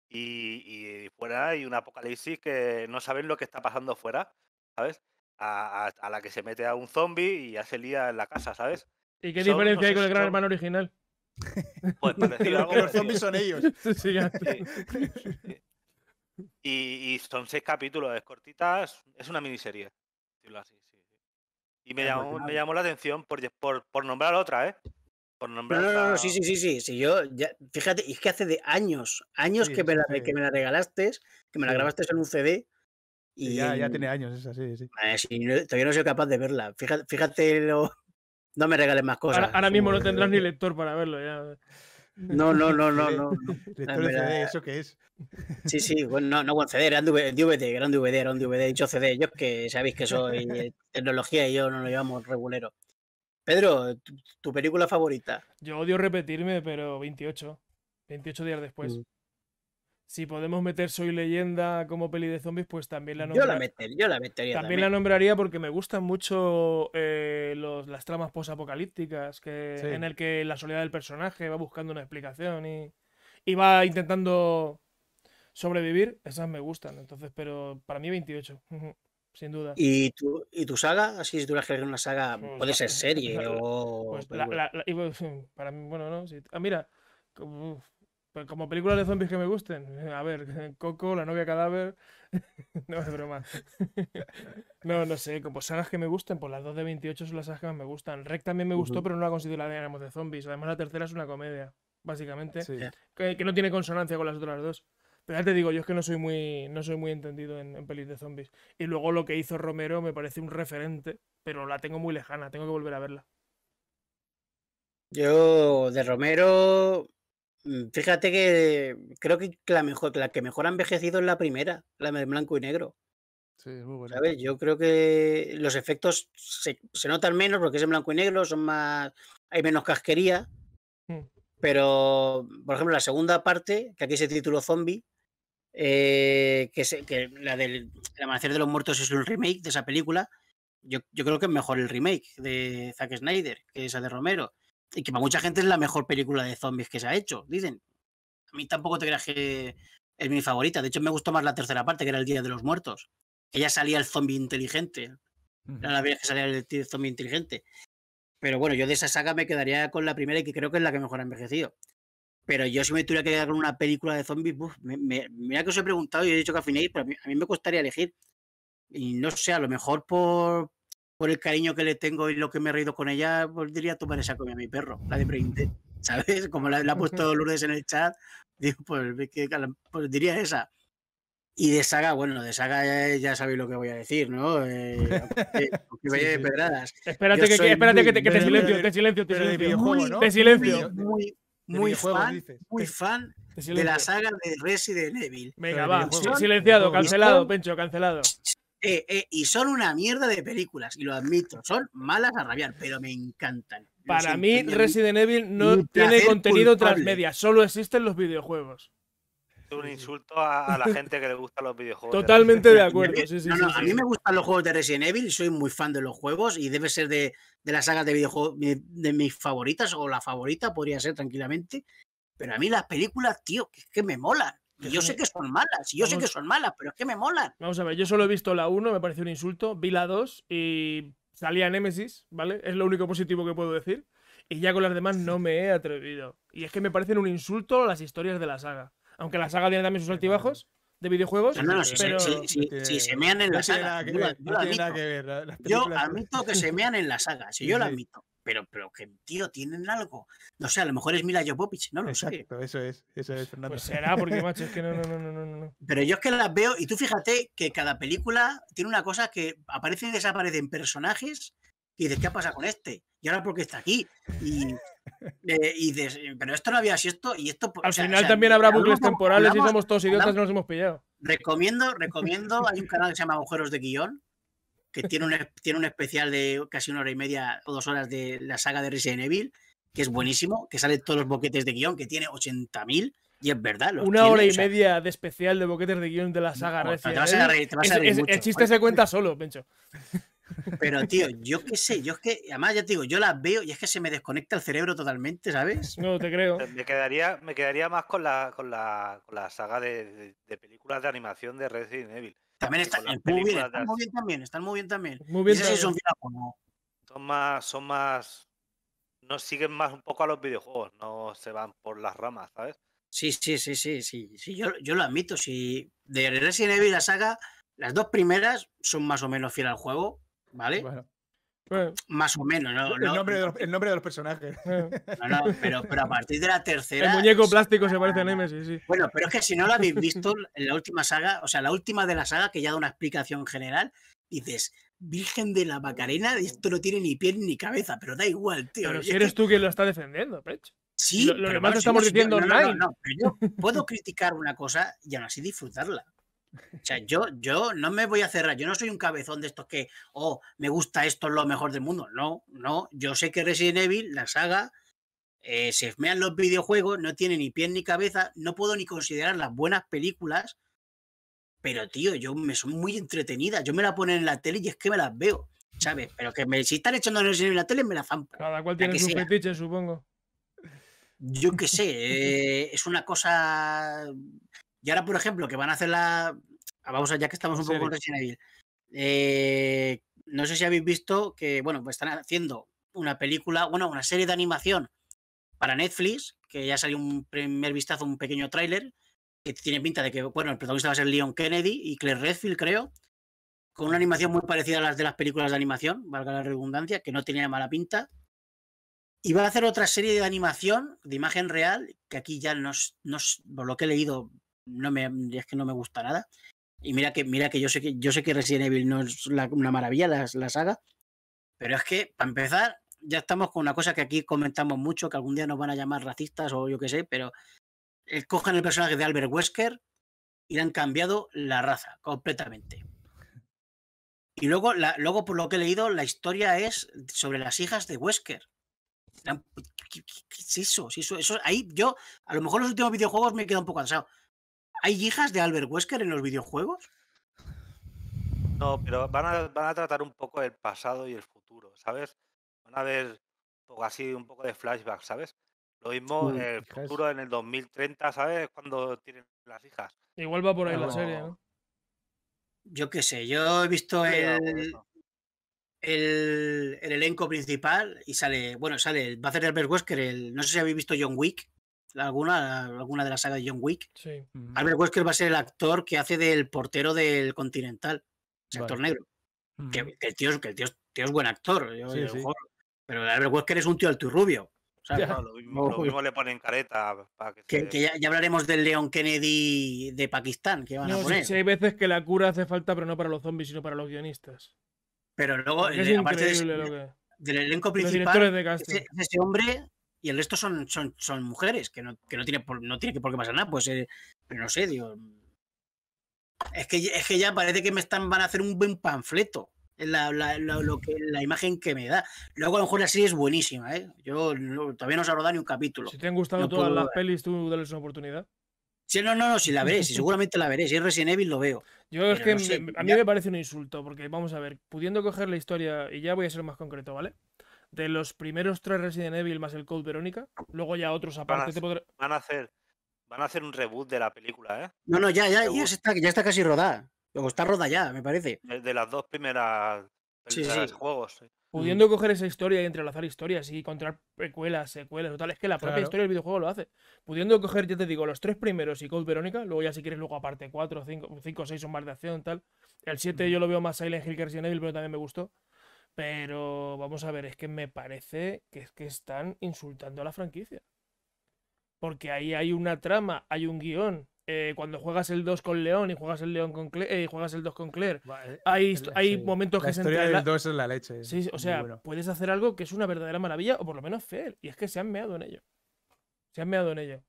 Speaker 4: Y, fuera hay un apocalipsis que no saben lo que está pasando fuera, ¿sabes? A, a, la que se mete a un zombie y hace se lía en la casa, ¿sabes? ¿Y qué diferencia hay con el Gran Hermano original? Pues decir algo. los zombies son ellos. Sí, sí, sí. Y, y, son seis capítulos, es cortita, es una miniserie. Así, y me ah, pues llamó, me llamó la atención por, por nombrar otra, ¿eh? No, no, no, sí, sí, sí, sí.
Speaker 2: yo ya, fíjate, es que hace de años, años que, me la, que me la regalaste, que me la grabaste en un CD. Y ya, ya tiene mm,
Speaker 1: años esa, sí, sí.
Speaker 2: Eh, no, todavía no soy capaz de verla. Fíjate, fíjate lo... No me regales más cosas. Ahora, mismo no tendrás ni
Speaker 1: lector para verlo. Ya. No, no, no, no, no. Lector de CD, ¿eso qué es?
Speaker 2: Sí, sí, bueno, no, no CD, era un DVD, era un DVD, era un DVD, dicho CD. Yo es que sabéis que soy eh, tecnología y yo no lo llevamos regulero. Pedro, tu, película favorita.
Speaker 1: Yo odio repetirme, pero 28. 28 días después. Mm. Si podemos meter Soy Leyenda como peli de zombies, pues también la nombraría. Yo la, metería. También, la nombraría porque me gustan mucho eh, las tramas posapocalípticas, que en el que la soledad del personaje va buscando una explicación y, y va intentando sobrevivir. Esas me gustan, entonces, pero para mí 28. sin duda. ¿Y
Speaker 2: tu, y tu saga? Así, si tuvieras que ver una saga, puede ser serie o.
Speaker 1: para mí, bueno, no. Ah, mira, como, pues como, películas de zombies que me gusten. Eh, a ver, Coco, La novia cadáver. no es broma. no, no sé, como sagas que me gusten, pues las dos de 28 son las sagas que más me gustan. Rec también me gustó, pero no la considero la de de zombies. Además, la tercera es una comedia, básicamente, que no tiene consonancia con las otras dos. Pero ya te digo, yo es que no soy muy, no soy muy entendido en, en, pelis de zombies. Y luego lo que hizo Romero me parece un referente, pero la tengo muy lejana, tengo que volver a verla.
Speaker 2: Yo de Romero, mm, fíjate que creo que la, mejor, la que mejor ha envejecido es la primera, la de blanco y negro. Sí, es muy buena. ¿Sabes? Yo creo que los efectos se, notan menos porque es en blanco y negro, son más, hay menos casquería. Hmm. Pero, por ejemplo, la segunda parte, que aquí se tituló Zombie, eh, que, la del el Amanecer de los Muertos es un remake de esa película. Yo, creo que es mejor el remake de Zack Snyder que esa de Romero. Y que para mucha gente es la mejor película de zombies que se ha hecho, dicen. A mí tampoco te creas que es mi favorita. De hecho, me gustó más la tercera parte, que era el Día de los Muertos. Que ya salía el zombie inteligente. Era la vez que salía el zombie inteligente. Pero bueno, yo de esa saga me quedaría con la primera y que creo que es la que mejor ha envejecido. Pero yo si me tuviera que quedar con una película de zombies, me, mira que os he preguntado y he dicho que afinéis, pero a mí, a mí, me costaría elegir. Y no sé, a lo mejor por, por el cariño que le tengo y lo que me he reído con ella, pues diría tomar esa comida a mi perro, la de Preinte. ¿Sabes? Como la, ha puesto Lourdes en el chat, digo, pues, pues, diría esa. Y de saga, bueno, de saga ya, sabéis lo que voy a decir, ¿no? Eh, Espérate, que, que, te, que, silencio, te silencio, te silencio. silencio. Muy, muy fan, muy fan de la saga de Resident Evil. Venga, va, silenciado, cancelado, Pencho, cancelado. Eh, eh, y son una mierda de películas, y lo admito, son malas a rabiar, pero me encantan. Para mí, Resident Evil no tiene contenido transmedia,
Speaker 1: solo existen los videojuegos
Speaker 4: un insulto a, la gente que le gustan los videojuegos. Totalmente de, acuerdo. Sí, sí, a mí me
Speaker 2: gustan los juegos de Resident Evil, soy muy fan de los juegos y debe ser de, de las sagas de videojuegos de, mis favoritas o la favorita, podría ser tranquilamente.
Speaker 1: Pero a mí las películas, tío, que, que me molan. yo sé que son malas, yo sé que son
Speaker 2: malas, pero es que me molan.
Speaker 1: Vamos a ver, yo solo he visto la 1, me parece un insulto, vi la 2 y salía Nemesis, ¿vale? Es lo único positivo que puedo decir. Y ya con las demás no me he atrevido. Y es que me parecen un insulto las historias de la saga. Aunque la saga tiene también sus altibajos de videojuegos. No, no, si, se, mean en la saga.
Speaker 3: yo, admito que
Speaker 1: se mean
Speaker 2: en la saga, si yo lo admito. Pero, pero que, tío, tienen algo. No sé, a lo mejor es Mila Jovovich, no lo Exacto, eso es, eso es, Fernando. Pues será, porque, macho, es que no, no, no, no, no. Pero yo es que las veo, y tú fíjate que cada película tiene una cosa que aparecen y desaparecen personajes, y dices, ¿qué ha pasado con este? y ahora porque está aquí. Y, eh, pero esto no había sido esto y esto. Al final también habrá bucles temporales y somos todos idiotas, y nos hemos pillado. Recomiendo, recomiendo, hay un canal que se llama Agujeros de Guión, que tiene un, tiene un especial de casi una hora y media o dos horas de la saga de Resident Evil, que es buenísimo, que sale todos los boquetes de guión, que tiene 80.000. Y es verdad. una hora y
Speaker 1: media de especial de boquetes de guión de la saga Resident Evil. Te vas a reír, el chiste se cuenta solo, Pencho.
Speaker 2: Pero, tío, yo qué sé, yo es que, además ya te digo, yo las veo y es que se me desconecta el cerebro totalmente, ¿sabes? No, te creo. Eh, me
Speaker 4: quedaría, me quedaría más con la, con la, con la saga de, películas de animación de Resident Evil. También están muy bien
Speaker 2: también, están muy bien también. Muy bien Son,
Speaker 4: más, son más, no siguen más un poco a los videojuegos, no se van por las ramas, ¿sabes?
Speaker 2: Sí, sí, sí, sí, sí, yo, lo admito, si de Resident Evil la saga, las dos primeras son más o menos fiel al juego, ¿vale? Pues, Más o menos, ¿no? El, nombre
Speaker 3: de los, personajes. No, no, pero, a partir
Speaker 2: de la tercera. El
Speaker 1: muñeco plástico se parece a Nemesis, sí. Bueno, pero es que si no lo habéis
Speaker 2: visto, en la última saga, o sea, la última de la saga, que ya da una explicación general, dices, Virgen de la Macarena, esto no tiene ni piel ni cabeza, pero da igual, tío. Pero si eres tú
Speaker 1: quien lo está defendiendo, Pech. Sí, lo, demás estamos diciendo no, No, no, pero
Speaker 2: yo puedo criticar una cosa y aún así disfrutarla. O sea, yo, yo no me voy a cerrar, yo no soy un cabezón de estos que, oh, me gusta esto, es lo mejor del mundo. No, no, yo sé que Resident Evil, la saga, eh, se esmean los videojuegos, no tiene ni pies ni cabeza, no puedo ni considerar las buenas películas, pero tío, yo me son muy entretenidas, yo me la ponen en la tele y es que me las veo, ¿sabes? Pero que me, si están echando Resident Evil en la tele, me la zampo. Cada cual tiene su
Speaker 1: fetiche, supongo.
Speaker 2: Yo qué sé, eh, es una cosa y ahora, por ejemplo, que van a hacer la. Ah, vamos ya que estamos un poco eh, no sé si habéis visto que, bueno, pues están haciendo una película, bueno, una serie de animación para Netflix, que ya salió un primer vistazo, un pequeño tráiler, que tiene pinta de que, bueno, el protagonista va a ser Leon Kennedy y Claire Redfield, creo, con una animación muy parecida a las de las películas de animación, valga la redundancia, que no tenía mala pinta. Y va a hacer otra serie de animación de imagen real, que aquí ya nos nos por lo que he leído, no me, es que no me gusta nada. Y mira que, mira que yo sé que yo sé que Resident Evil no es una maravilla la, saga, pero es que, para empezar, ya estamos con una cosa que aquí comentamos mucho, que algún día nos van a llamar racistas o yo qué sé, pero eh, cojan el personaje de Albert Wesker y le han cambiado la raza completamente. Y luego, luego, por lo que he leído, la historia es sobre las hijas de Wesker. ¿Qué, es eso? Ahí yo, a lo mejor los últimos videojuegos me he quedado un poco cansado, ¿Hay hijas de Albert Wesker en los videojuegos?
Speaker 4: No, pero van a, tratar un poco el pasado y el futuro, ¿sabes? Van a ver un así, un poco de flashback, ¿sabes? Lo mismo en el futuro, en el 2030, ¿sabes? Cuando tienen las hijas.
Speaker 1: Igual va por ahí la serie, ¿no?
Speaker 2: Yo
Speaker 4: qué sé, yo
Speaker 2: he visto el, elenco principal y sale, bueno, sale, va a ser Albert Wesker, no sé si habéis visto John Wick alguna, alguna de la saga de John Wick. Albert Wesker va a ser el actor que hace del portero del Continental, el negro. Que, el, tío, es buen actor, pero Albert Wesker es un tío alto y rubio. lo, mismo,
Speaker 4: le ponen careta. ya,
Speaker 2: hablaremos del León Kennedy de Pakistán. Que van a poner.
Speaker 1: hay veces que la cura hace falta, pero no para los zombies, sino para los guionistas.
Speaker 2: Pero luego, aparte
Speaker 1: del elenco principal, ese,
Speaker 2: hombre y el resto son, son, son mujeres, que no, tiene por, no tiene por qué pasar nada, pues eh, pero no sé, digo. Es que, es que ya parece que me están, van a hacer un buen panfleto. La, lo que, la imagen que me da. Luego, a lo mejor la serie es buenísima, ¿eh? Yo todavía no se ha ni un capítulo. Si te han gustado todas las
Speaker 1: pelis, tú dales una oportunidad. Sí, no, no, no, si la veré, seguramente la veré. Si es Resident Evil, lo veo. Yo es que a mí me parece un insulto, porque vamos a ver, pudiendo coger la historia, y ya voy a ser más concreto, ¿vale? de los primeros tres Resident Evil más el Code Verónica. Luego ya otros aparte.
Speaker 4: Van a, hacer, van a hacer un reboot de la película, ¿eh?
Speaker 1: No, no,
Speaker 2: ya, ya, ya está, casi rodada.
Speaker 1: Luego está rodada ya, me parece.
Speaker 4: De, las dos primeras juegos. Pudiendo
Speaker 1: coger esa historia y entrelazar historias y encontrar precuelas, secuelas o tal, es que la propia historia del videojuego lo hace. Pudiendo coger, ya te digo, los tres primeros y Code Verónica, luego ya si quieres luego aparte cuatro, cinco cinco, seis son más de acción tal. El 7 yo lo veo más Silent Hill que Resident Evil, pero también me gustó. Pero vamos a ver, es que me parece que es que están insultando a la franquicia. Porque ahí hay una trama, hay un guión. Eh, cuando juegas el 2 con León y juegas el León con eh, juegas el 2 con Claire, eh, hay, hay momentos que se historia del 2 es la leche. Sí, o sea, puedes hacer algo que es una verdadera maravilla o por lo menos feo, y es que se han meado en ello. Se han meado en ello.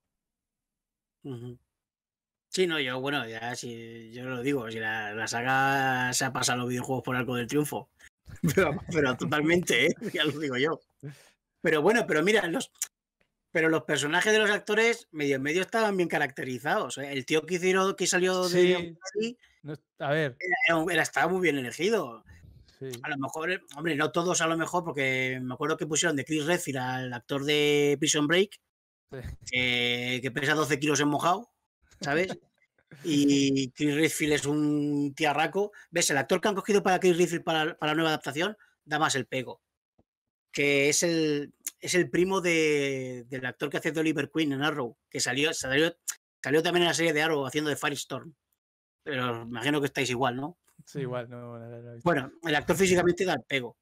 Speaker 2: Sí, no, yo, bueno, ya si yo lo digo, si la, saga se ha pasado los videojuegos por algo del triunfo Pero, totalmente, ¿eh? ya lo digo yo. Pero bueno, pero mira, los, pero los personajes de los actores medio en medio estaban bien caracterizados. ¿eh? El tío que, que salió de a ver. estaba muy bien elegido. A lo mejor, hombre, no todos a lo mejor, porque me acuerdo que pusieron de Chris Redfield al actor de Prison Break, que pesa 12 kilos en mojado, ¿sabes?
Speaker 4: y
Speaker 2: Chris Redfield es un tiarraco. ¿Ves? El actor que han cogido para Chris Redfield para, la nueva adaptación da más el pego. Que es el, es el primo del actor que hace de Oliver Queen en Arrow, que salió, salió, también en la serie de Arrow haciendo de Firestorm. Pero me imagino que estáis igual, ¿no? Sí, igual, Bueno, el actor físicamente da el pego.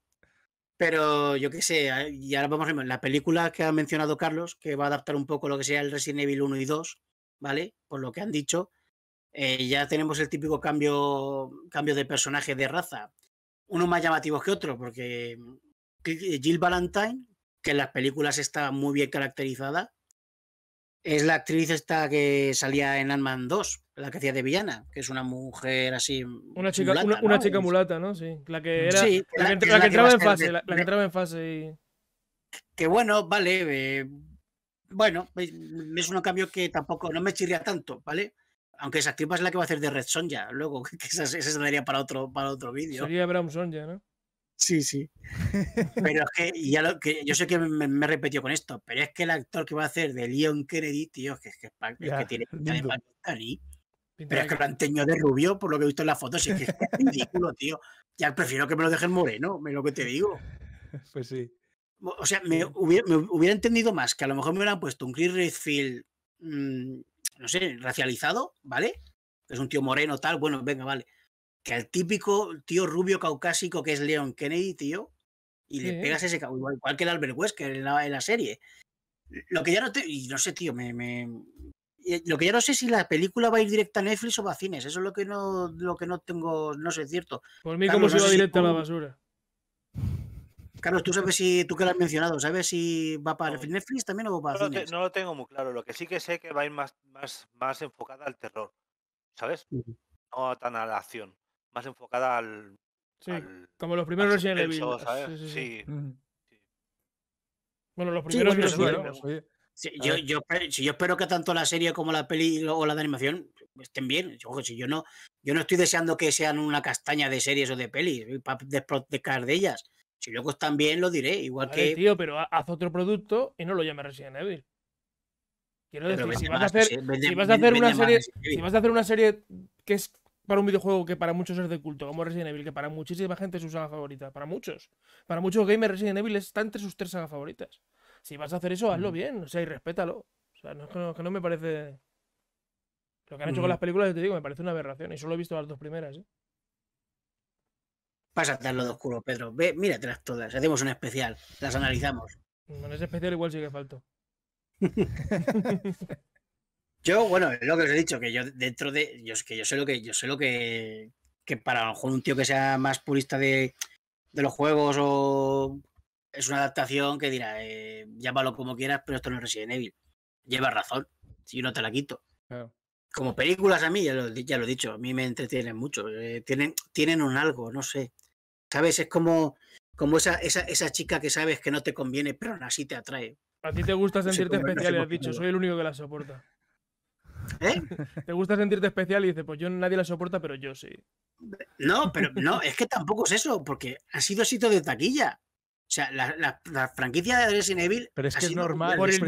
Speaker 2: Pero yo qué sé, ah, y ahora vamos a ver, la película que ha mencionado Carlos, que va a adaptar un poco lo que sea el Resident Evil 1 y 2, ¿vale? Por lo que han dicho, eh, ya tenemos el típico cambio, cambio de personaje de raza, uno más llamativo que otro porque mm, eh, Jill Valentine, que en las películas está muy bien caracterizada, es la actriz esta que salía en Ant-Man 2, la que hacía de villana, que es una
Speaker 1: mujer así. Mm, una chica mulata, una, ¿no? chica mulata, ¿no? Sí, la que mm, era. la, que, entraba
Speaker 2: en fase. que bueno, vale. Eh, bueno, es un cambio que tampoco no me chirría tanto, ¿vale? Aunque esa clipa es la que va a hacer de Red Sonja luego, que esa, esa se para otro, para
Speaker 1: otro vídeo. Sería Brown Sonja, ¿no? Sí, sí.
Speaker 2: Pero es que, ya que yo sé que me, he repetido con esto, pero es que el actor que va a hacer de Leon Kennedy, tío, es que, que tiene Pero es que lo han teñido de rubio, por lo que he visto en las fotos, es que es ridículo, tío. Ya prefiero que me lo dejen moreno, es lo que te digo. Pues sí. O sea, me hubiera, entendido más que a lo mejor me hubieran puesto un Chris Redfield mmm, no sé, racializado, ¿vale? Es un tío moreno, tal, bueno, venga, vale. Que al típico tío rubio caucásico que es Leon Kennedy, tío, y le pegas ese igual, igual que el Albert Wesker en la, en la serie. Lo que ya no te. Y no sé, tío, me, me, eh, Lo que ya no sé si la película va a ir directa a Netflix o va a cines. Eso es lo que no, lo que no tengo. No sé, cierto.
Speaker 4: Por mí, como si se va directa a la basura?
Speaker 2: Carlos, tú sabes si, tú que lo has mencionado, ¿sabes si va para Netflix también o va para no,
Speaker 4: no lo tengo muy claro, lo que sí que sé que va a ir más, más, más enfocada al terror, ¿sabes? No tan a la acción, más enfocada al...
Speaker 1: Sí, como los primeros Resident Evil. Ah, sí, sí, sí. Bueno, los primeros
Speaker 4: sí, bueno, yo,
Speaker 2: espero que tanto la serie como la peli o la de animación estén bien. Ojo, si yo no, yo no estoy deseando que sean una castaña de series o de pelis, eh, para desprotecar de ellas. Si luego están bien,
Speaker 1: lo diré. Igual que. Tío, pero haz otro producto y no lo llames Resident Evil. Quiero decir, si vas, a hacer, una serie, que es para un videojuego que para muchos es de culto, como Resident Evil, que para muchísima gente es su saga favorita, para muchos, para muchos gamers Resident Evil está entre sus tres sagas favoritas. Si vas a hacer eso, hazlo bien, o sea, y respétalo. O sea, no, es que no me parece... Lo que han hecho con las películas, yo te digo, me parece una aberración, y solo he visto las dos primeras, ¿eh?
Speaker 2: Pásate a lo de oscuro, Pedro. Ve, míratelas todas. Hacemos un
Speaker 1: especial. Las analizamos. Bueno, ese especial igual sí que faltó.
Speaker 2: yo, bueno, es lo que os he dicho, que yo dentro de. Yo, que yo sé lo que. Yo sé lo que. para a un tío que sea más purista de, los juegos o. Es una adaptación que dirá, eh, llámalo como quieras, pero esto no es Resident Evil. Lleva razón. Si yo no te la quito. Claro como películas a mí, ya lo, he dicho, a mí me entretienen mucho, eh, tienen, tienen un algo, no sé. ¿Sabes? Es como, como esa, esa, chica que sabes que no te conviene, pero aún así te atrae.
Speaker 1: A ti te gusta sentirte especial y has dicho, soy el único que la soporta. ¿Eh? Te gusta sentirte especial y dices, pues yo nadie la soporta, pero yo sí.
Speaker 2: No, pero no,
Speaker 1: es que tampoco es eso, porque ha sido sitio de taquilla. O
Speaker 2: sea, la, franquicia de Resident Evil. Pero es que es normal. Por el,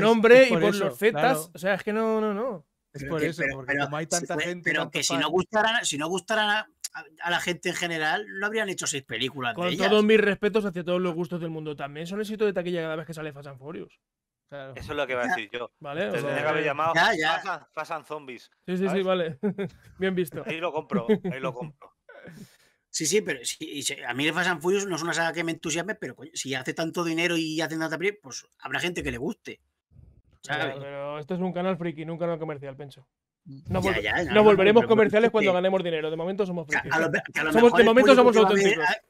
Speaker 2: nombre y por, los fetas O
Speaker 1: sea, es que no, no, no. Es por eso, porque pero, como hay tanta gente. Pero que si no gustaran,
Speaker 2: si no gustaran a, la gente en general, no habrían hecho seis películas. Con todos mis
Speaker 1: respetos hacia todos los gustos del mundo, también son éxito de taquilla cada vez que sale Fast Furious.
Speaker 4: Eso es lo que iba a decir yo. Vale, o sea, llamado ya, zombies.
Speaker 1: Sí, sí, sí, vale. Bien visto. Ahí lo compro, ahí lo
Speaker 2: compro. Sí, sí, pero a mí el Fast and Furious no es una saga que me entusiasme, pero si hace tanto dinero y hace tanta pues habrá gente que le guste
Speaker 1: pero esto es un canal friki, no un canal comercial, pienso. Nos, volveremos comerciales cuando ganemos dinero. De momento somos frikis. de momento somos auténticos. Eh,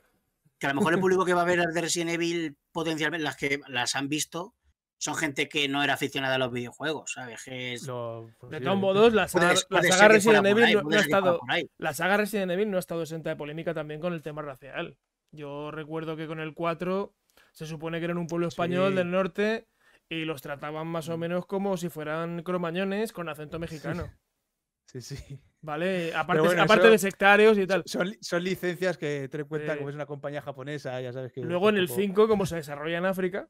Speaker 1: que a lo mejor el público que va a ver
Speaker 2: Resident Evil, potencialmente las que las han visto, son gente que no era aficionada a los videojuegos, ¿sabes? de todos modos, la saga, Resident Evil no, ha estado.
Speaker 1: La saga Resident Evil no ha estado exenta de polémica también con el tema racial. Yo recuerdo que con el 4 se supone que era en un pueblo español del norte y los trataban más o mm. menos como si fueran cromañones con acento mexicano. Sí, sí. Vale, aparte, de
Speaker 3: sectarios y tal. Son, licencias que te cuenta como es una compañía japonesa, ya sabes que. Luego en el 5,
Speaker 1: como se desarrolla en África,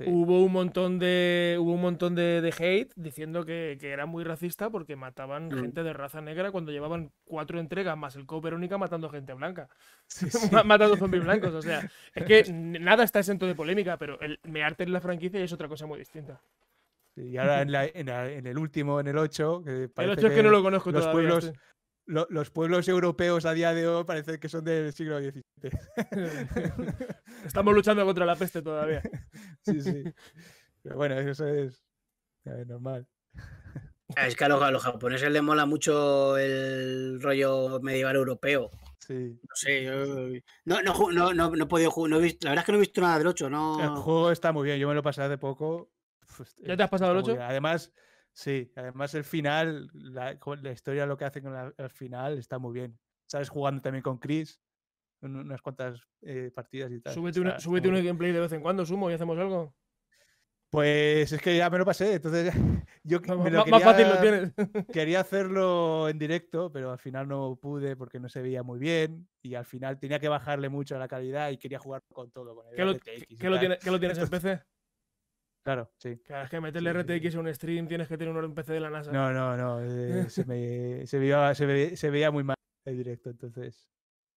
Speaker 1: Hubo un montón de hubo un montón de, hate diciendo que, era muy racista porque mataban mm. gente de raza negra cuando llevaban cuatro entregas más el Code Verónica matando gente blanca. matando zombies blancos. O sea, es que nada está exento de polémica, pero el mearte en la franquicia es otra cosa muy distinta.
Speaker 3: Y ahora en, la, en, el último, en el 8, que el 8 es que no lo conozco todavía, los pueblos europeos a día de hoy parece que son del siglo XVII. Estamos luchando contra la peste todavía.
Speaker 1: sí, sí.
Speaker 3: Pero bueno, eso es, normal. Ah, es que a los, japoneses
Speaker 2: les mola mucho el rollo medieval europeo. Sí. No sé, No, no, no, no, he podido jugar. la verdad es que no he visto nada
Speaker 3: del 8. No... El juego está muy bien. Yo me lo pasé hace poco.
Speaker 4: ¿Ya te has pasado el 8?
Speaker 3: Además, Sí, además el final, la, la historia, lo que hacen al final está muy bien. Sabes, jugando también con Chris, unas cuantas eh, partidas y tal. Súbete, un
Speaker 1: gameplay de vez en cuando, sumo, y hacemos algo.
Speaker 3: Pues es que ya me lo
Speaker 1: pasé, entonces yo
Speaker 3: quería, hacerlo en directo, pero al final no pude porque no se veía muy bien y al final tenía que bajarle mucho a la calidad y quería jugar con todo. Con ¿Qué lo tienes en PC? Claro, sí.
Speaker 1: Claro, es que meterle RTX a un stream tienes que tener un PC de la NASA. No, no, no.
Speaker 3: Eh, se, veía, muy mal el directo, entonces.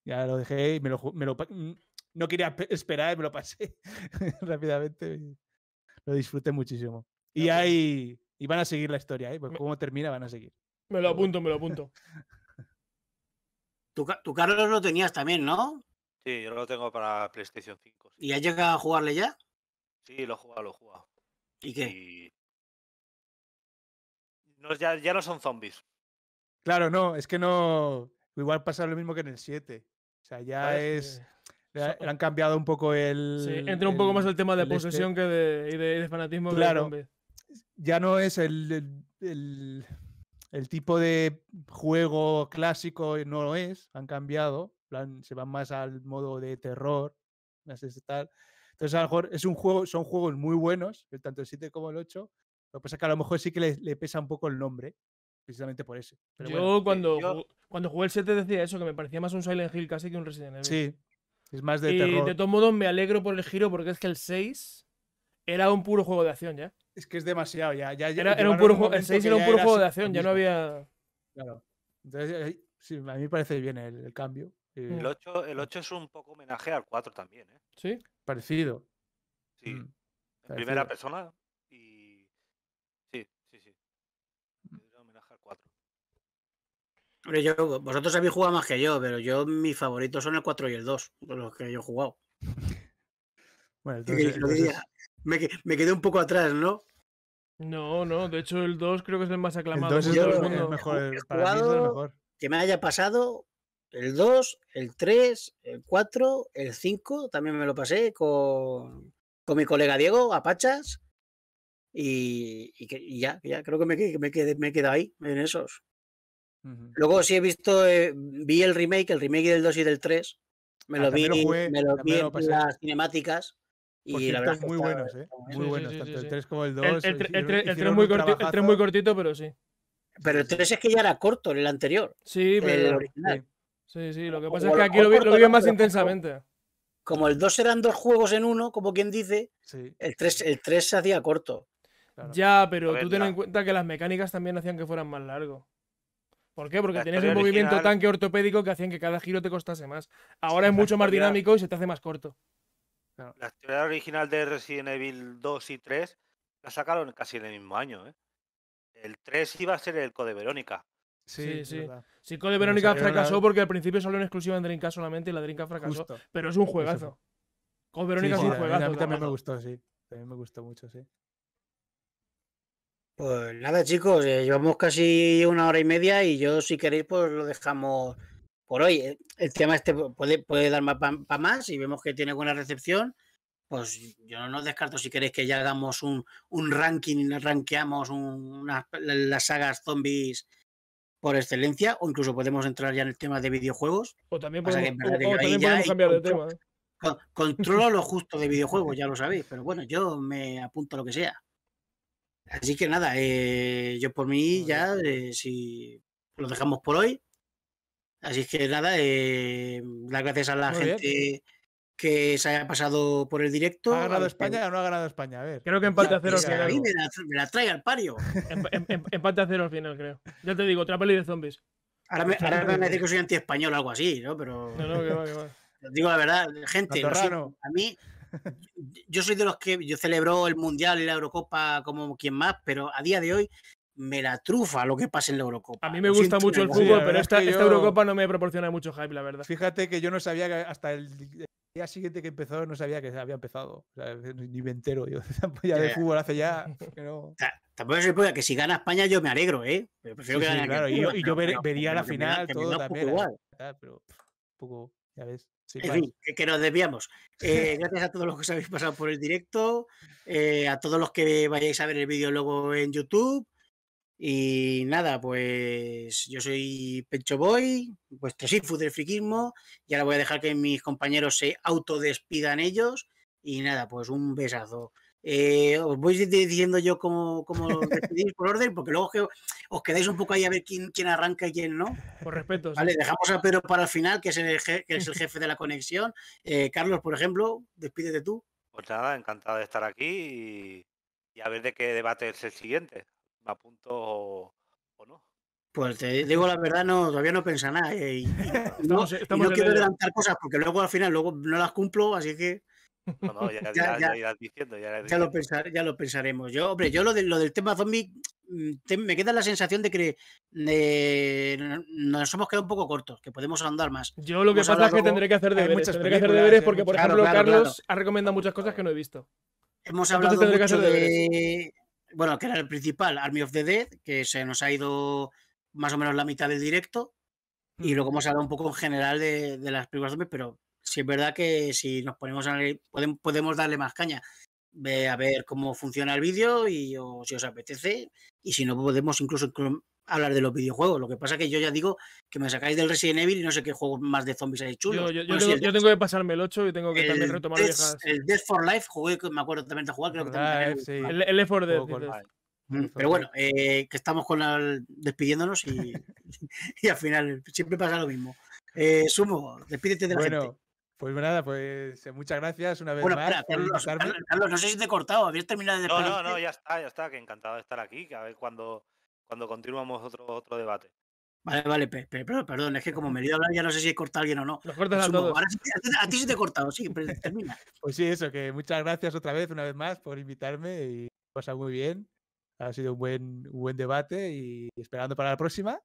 Speaker 3: Ya lo dejé y me lo, me lo mm, no quería esperar, me lo pasé rápidamente. lo disfruté muchísimo. Y ahí, Y van a seguir la historia, ¿eh? cómo termina, van a seguir.
Speaker 4: Me lo apunto, me lo apunto. tú, Carlos, lo tenías también, ¿no? Sí, yo lo tengo para PlayStation 5. ¿Y has llegado a jugarle ya? Sí, lo he jugado, lo he jugado. ¿Y que ya, ya no son zombies.
Speaker 3: Claro, no, es que no. Igual pasa lo mismo que en el 7. O sea, ya pues, es. Eh, han cambiado un poco el. Sí, entra un poco más el tema de este posesión
Speaker 1: que de, y de, fanatismo. Claro.
Speaker 3: ya no es el, el, tipo de juego clásico, eh, no lo es. Han cambiado. se van más al modo de terror. Tal. Entonces, a lo mejor es un juego, son juegos muy buenos, tanto el 7 como el 8. Lo que pasa es que a lo mejor sí que le, pesa un poco el nombre, precisamente por ese. Pero yo,
Speaker 1: eh, cuando, cuando jugué el 7 decía eso, que me parecía más un Silent Hill casi que un Resident Evil. Sí, es más de y terror. De todos modos, me alegro por el giro porque es que el 6 era un puro juego de acción ya. Es que es demasiado ya. el 6 era un puro juego de acción, ya no había. Claro. Entonces, eh,
Speaker 3: a mí me parece bien el, cambio. Eh. El
Speaker 4: 8, el 8 es un poco homenaje al 4 también, ¿eh? Sí. Parecido. Sí. Mm, en primera persona y. Sí, sí, sí. homenaje al 4. Hombre, yo,
Speaker 2: vosotros habéis jugado más que yo, pero yo mis favoritos son el 4 y el 2, los que yo he jugado. bueno, entonces, Me, me quedé un poco atrás, ¿no?
Speaker 1: No, no, de hecho el 2 creo que es el más aclamado. El 2 es, el, mejor, para Que me haya
Speaker 2: pasado el 2, el 3, el 4, el 5, también me lo pasé con, mi colega Diego, Apachas, y, y, ya, ya, creo que me, he quedado ahí, en esos. Luego sí he visto, eh, vi el remake, el remake del 2 y del 3, ah,
Speaker 4: me lo vi, en las
Speaker 1: cinemáticas,
Speaker 2: y la verdad muy buenos, ¿eh? Muy buenos, tanto el 3
Speaker 3: como el
Speaker 1: 2. El, 3 muy cortito, muy cortito, pero sí.
Speaker 2: Pero el 3 es que ya era corto, el anterior. Sí, pero. El original. Sí, sí, lo que pasa es que aquí lo, vi, viven más intensamente. Como el 2 eran dos juegos en uno, como quien dice, el 3 el se hacía corto. Ya, pero tú ten en
Speaker 1: cuenta que las mecánicas también hacían que fueran más largos. ¿Por qué? Porque tenías un movimiento tanque ortopédico que hacían que cada giro te costase más. Ahora es mucho más dinámico y se te hace más corto.
Speaker 4: La historia original de Resident Evil 2 y 3 la sacaron casi en el mismo año. ¿eh? El 3 iba a ser el Code Verónica. Sí, sí. sí. Con Code Verónica fracasó porque
Speaker 1: al principio salió en exclusiva en Dreamcast solamente y la Dreamcast fracasó. Pero es un juegazo. Code Verónica sí, es un juegazo. A mí también, me gustó,
Speaker 3: sí. También me gustó mucho, sí.
Speaker 2: Pues nada, chicos, eh, llevamos casi una hora y media y yo, si queréis, pues lo dejamos por hoy. Eh, el tema este puede, dar para más y vemos que tiene buena recepción. Pues yo no os descarto si queréis que ya hagamos un, ranking, y un, una, las sagas zombies por excelencia, o incluso podemos entrar ya en el tema de videojuegos.
Speaker 1: O también podemos, cambiar de tema. ¿eh?
Speaker 2: controlo lo justo de videojuegos, ya lo sabéis, pero bueno, yo me apunto a lo que sea. Así que nada, eh, yo por mí ya, eh, si lo dejamos por hoy. Así que nada, las gracias a la gente que se haya pasado
Speaker 1: por el directo. ¿Ha ganado España o no ha ganado España? A ver. Creo que empate a cero. final me, la, me, la, trae al pario. en, em, em, em, empate a cero al final, creo. Ya te digo, otra peli de zombies. Ahora me, ahora van a decir que soy
Speaker 2: anti-español o algo así, ¿no? Pero. No, no, va, va. Digo la verdad, gente, a mí. Yo soy de los que yo celebro el Mundial y la Eurocopa como quien más, pero a día de hoy me la trufa lo que pasa en la Eurocopa. A mí me gusta mucho el fútbol, pero esta, esta, Eurocopa
Speaker 3: no me proporciona mucho hype, la verdad. Fíjate que yo no sabía que hasta el día siguiente que empezó no sabía
Speaker 2: que había empezado. ni me entero yo. ya de fútbol hace ya. Que Tampoco se que si gana España yo me alegro, ¿eh? y, yo, vería la final, ¿eh? que nos desviamos. Eh, gracias a todos los que os habéis pasado por el directo, eh, a todos los que vayáis a ver el vídeo luego en YouTube. Y nada, pues yo soy Pecho Boy, vuestro Sifu del friquismo, y ahora voy a dejar que mis compañeros se autodespidan ellos. Y nada, pues un besazo. Eh, os voy diciendo yo cómo, cómo por orden, porque luego os quedáis un poco ahí a ver quién, arranca y quién no.
Speaker 1: Por respeto. Vale,
Speaker 2: dejamos a Pedro para el final, que es el, es el jefe de la conexión. Eh, Carlos, por ejemplo, despídete
Speaker 4: tú. Pues nada, encantado de estar aquí y a ver de qué debate es el siguiente. Va punto o,
Speaker 2: no. Pues te digo la verdad, no, todavía no pensa nada. Eh, no, quiero adelantar cosas porque luego al final no las cumplo, así que.
Speaker 4: ya,
Speaker 2: lo pensaremos. Yo, hombre, yo lo, del tema zombie, mm, me queda la sensación de que nos hemos quedado un poco cortos, que podemos andar más. Yo lo que pasa es que tendré que hacer deberes, deberes eh, porque, por ejemplo, Carlos ha
Speaker 1: recomendado muchas cosas que no he visto. Hemos hablado de,
Speaker 2: bueno, que era el principal, Army of the Dead, que se nos ha ido más o menos la mitad del directo. Y luego hemos hablado un poco en general de, las películas pero sí es verdad que si nos ponemos a podemos, podemos darle más caña. Ve a ver cómo funciona el vídeo y o si os apetece. Y si no, podemos incluso hablar de los videojuegos. Lo que pasa es que yo ya digo que me sacáis del Resident Evil y no sé qué juegos más de zombies hay chulos. Yo,
Speaker 1: tengo, que pasarme el 8 y tengo que también retomar viejas. El
Speaker 2: Death for Life jugué, me acuerdo también de jugar, creo que también. El, el 4 Death. Mm, pero bueno, eh, que estamos con despidiéndonos y, y, al final siempre pasa lo mismo. Eh, Sumo, despídete de la bueno, Pues nada, pues eh, muchas gracias una
Speaker 3: vez más. Espera, Carlos, no sé si te he cortado,
Speaker 4: habías terminado de No, no, no, ya está, ya está, que encantado de estar aquí, a ver cuando cuando continuamos otro, otro debate.
Speaker 2: Vale, vale, pero, perdón, es que como me he ido a hablar ya no sé si he cortado a alguien o no. a todos. a, ti sí te he cortado, sí, termina. Pues
Speaker 3: sí, eso, que muchas gracias otra vez, una vez más, por invitarme y pasa muy bien. Ha sido un buen, buen debate y esperando para la próxima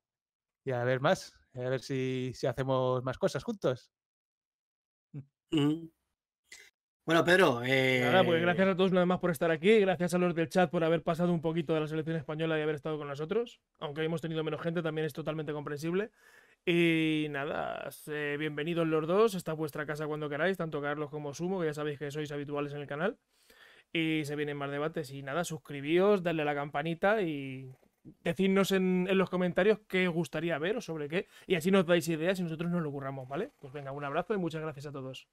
Speaker 3: y a ver más, a ver si, si hacemos más cosas juntos. Bueno, Pedro. Nada, pues eh, gracias
Speaker 1: a todos una vez más por estar aquí. Gracias a los del chat por haber pasado un poquito de la selección española y haber estado con nosotros. Aunque hemos tenido menos gente, también es totalmente comprensible. Y nada, bienvenidos los dos. está vuestra casa cuando queráis, tanto Carlos como Sumo, que ya sabéis que sois habituales en el canal. Y se vienen más debates. Y nada, suscribíos, darle a la campanita y decidnos en, en, los comentarios qué os gustaría ver o sobre qué. Y así nos dais ideas y nosotros nos lo curramos, ¿vale? Pues venga, un abrazo y muchas gracias a todos.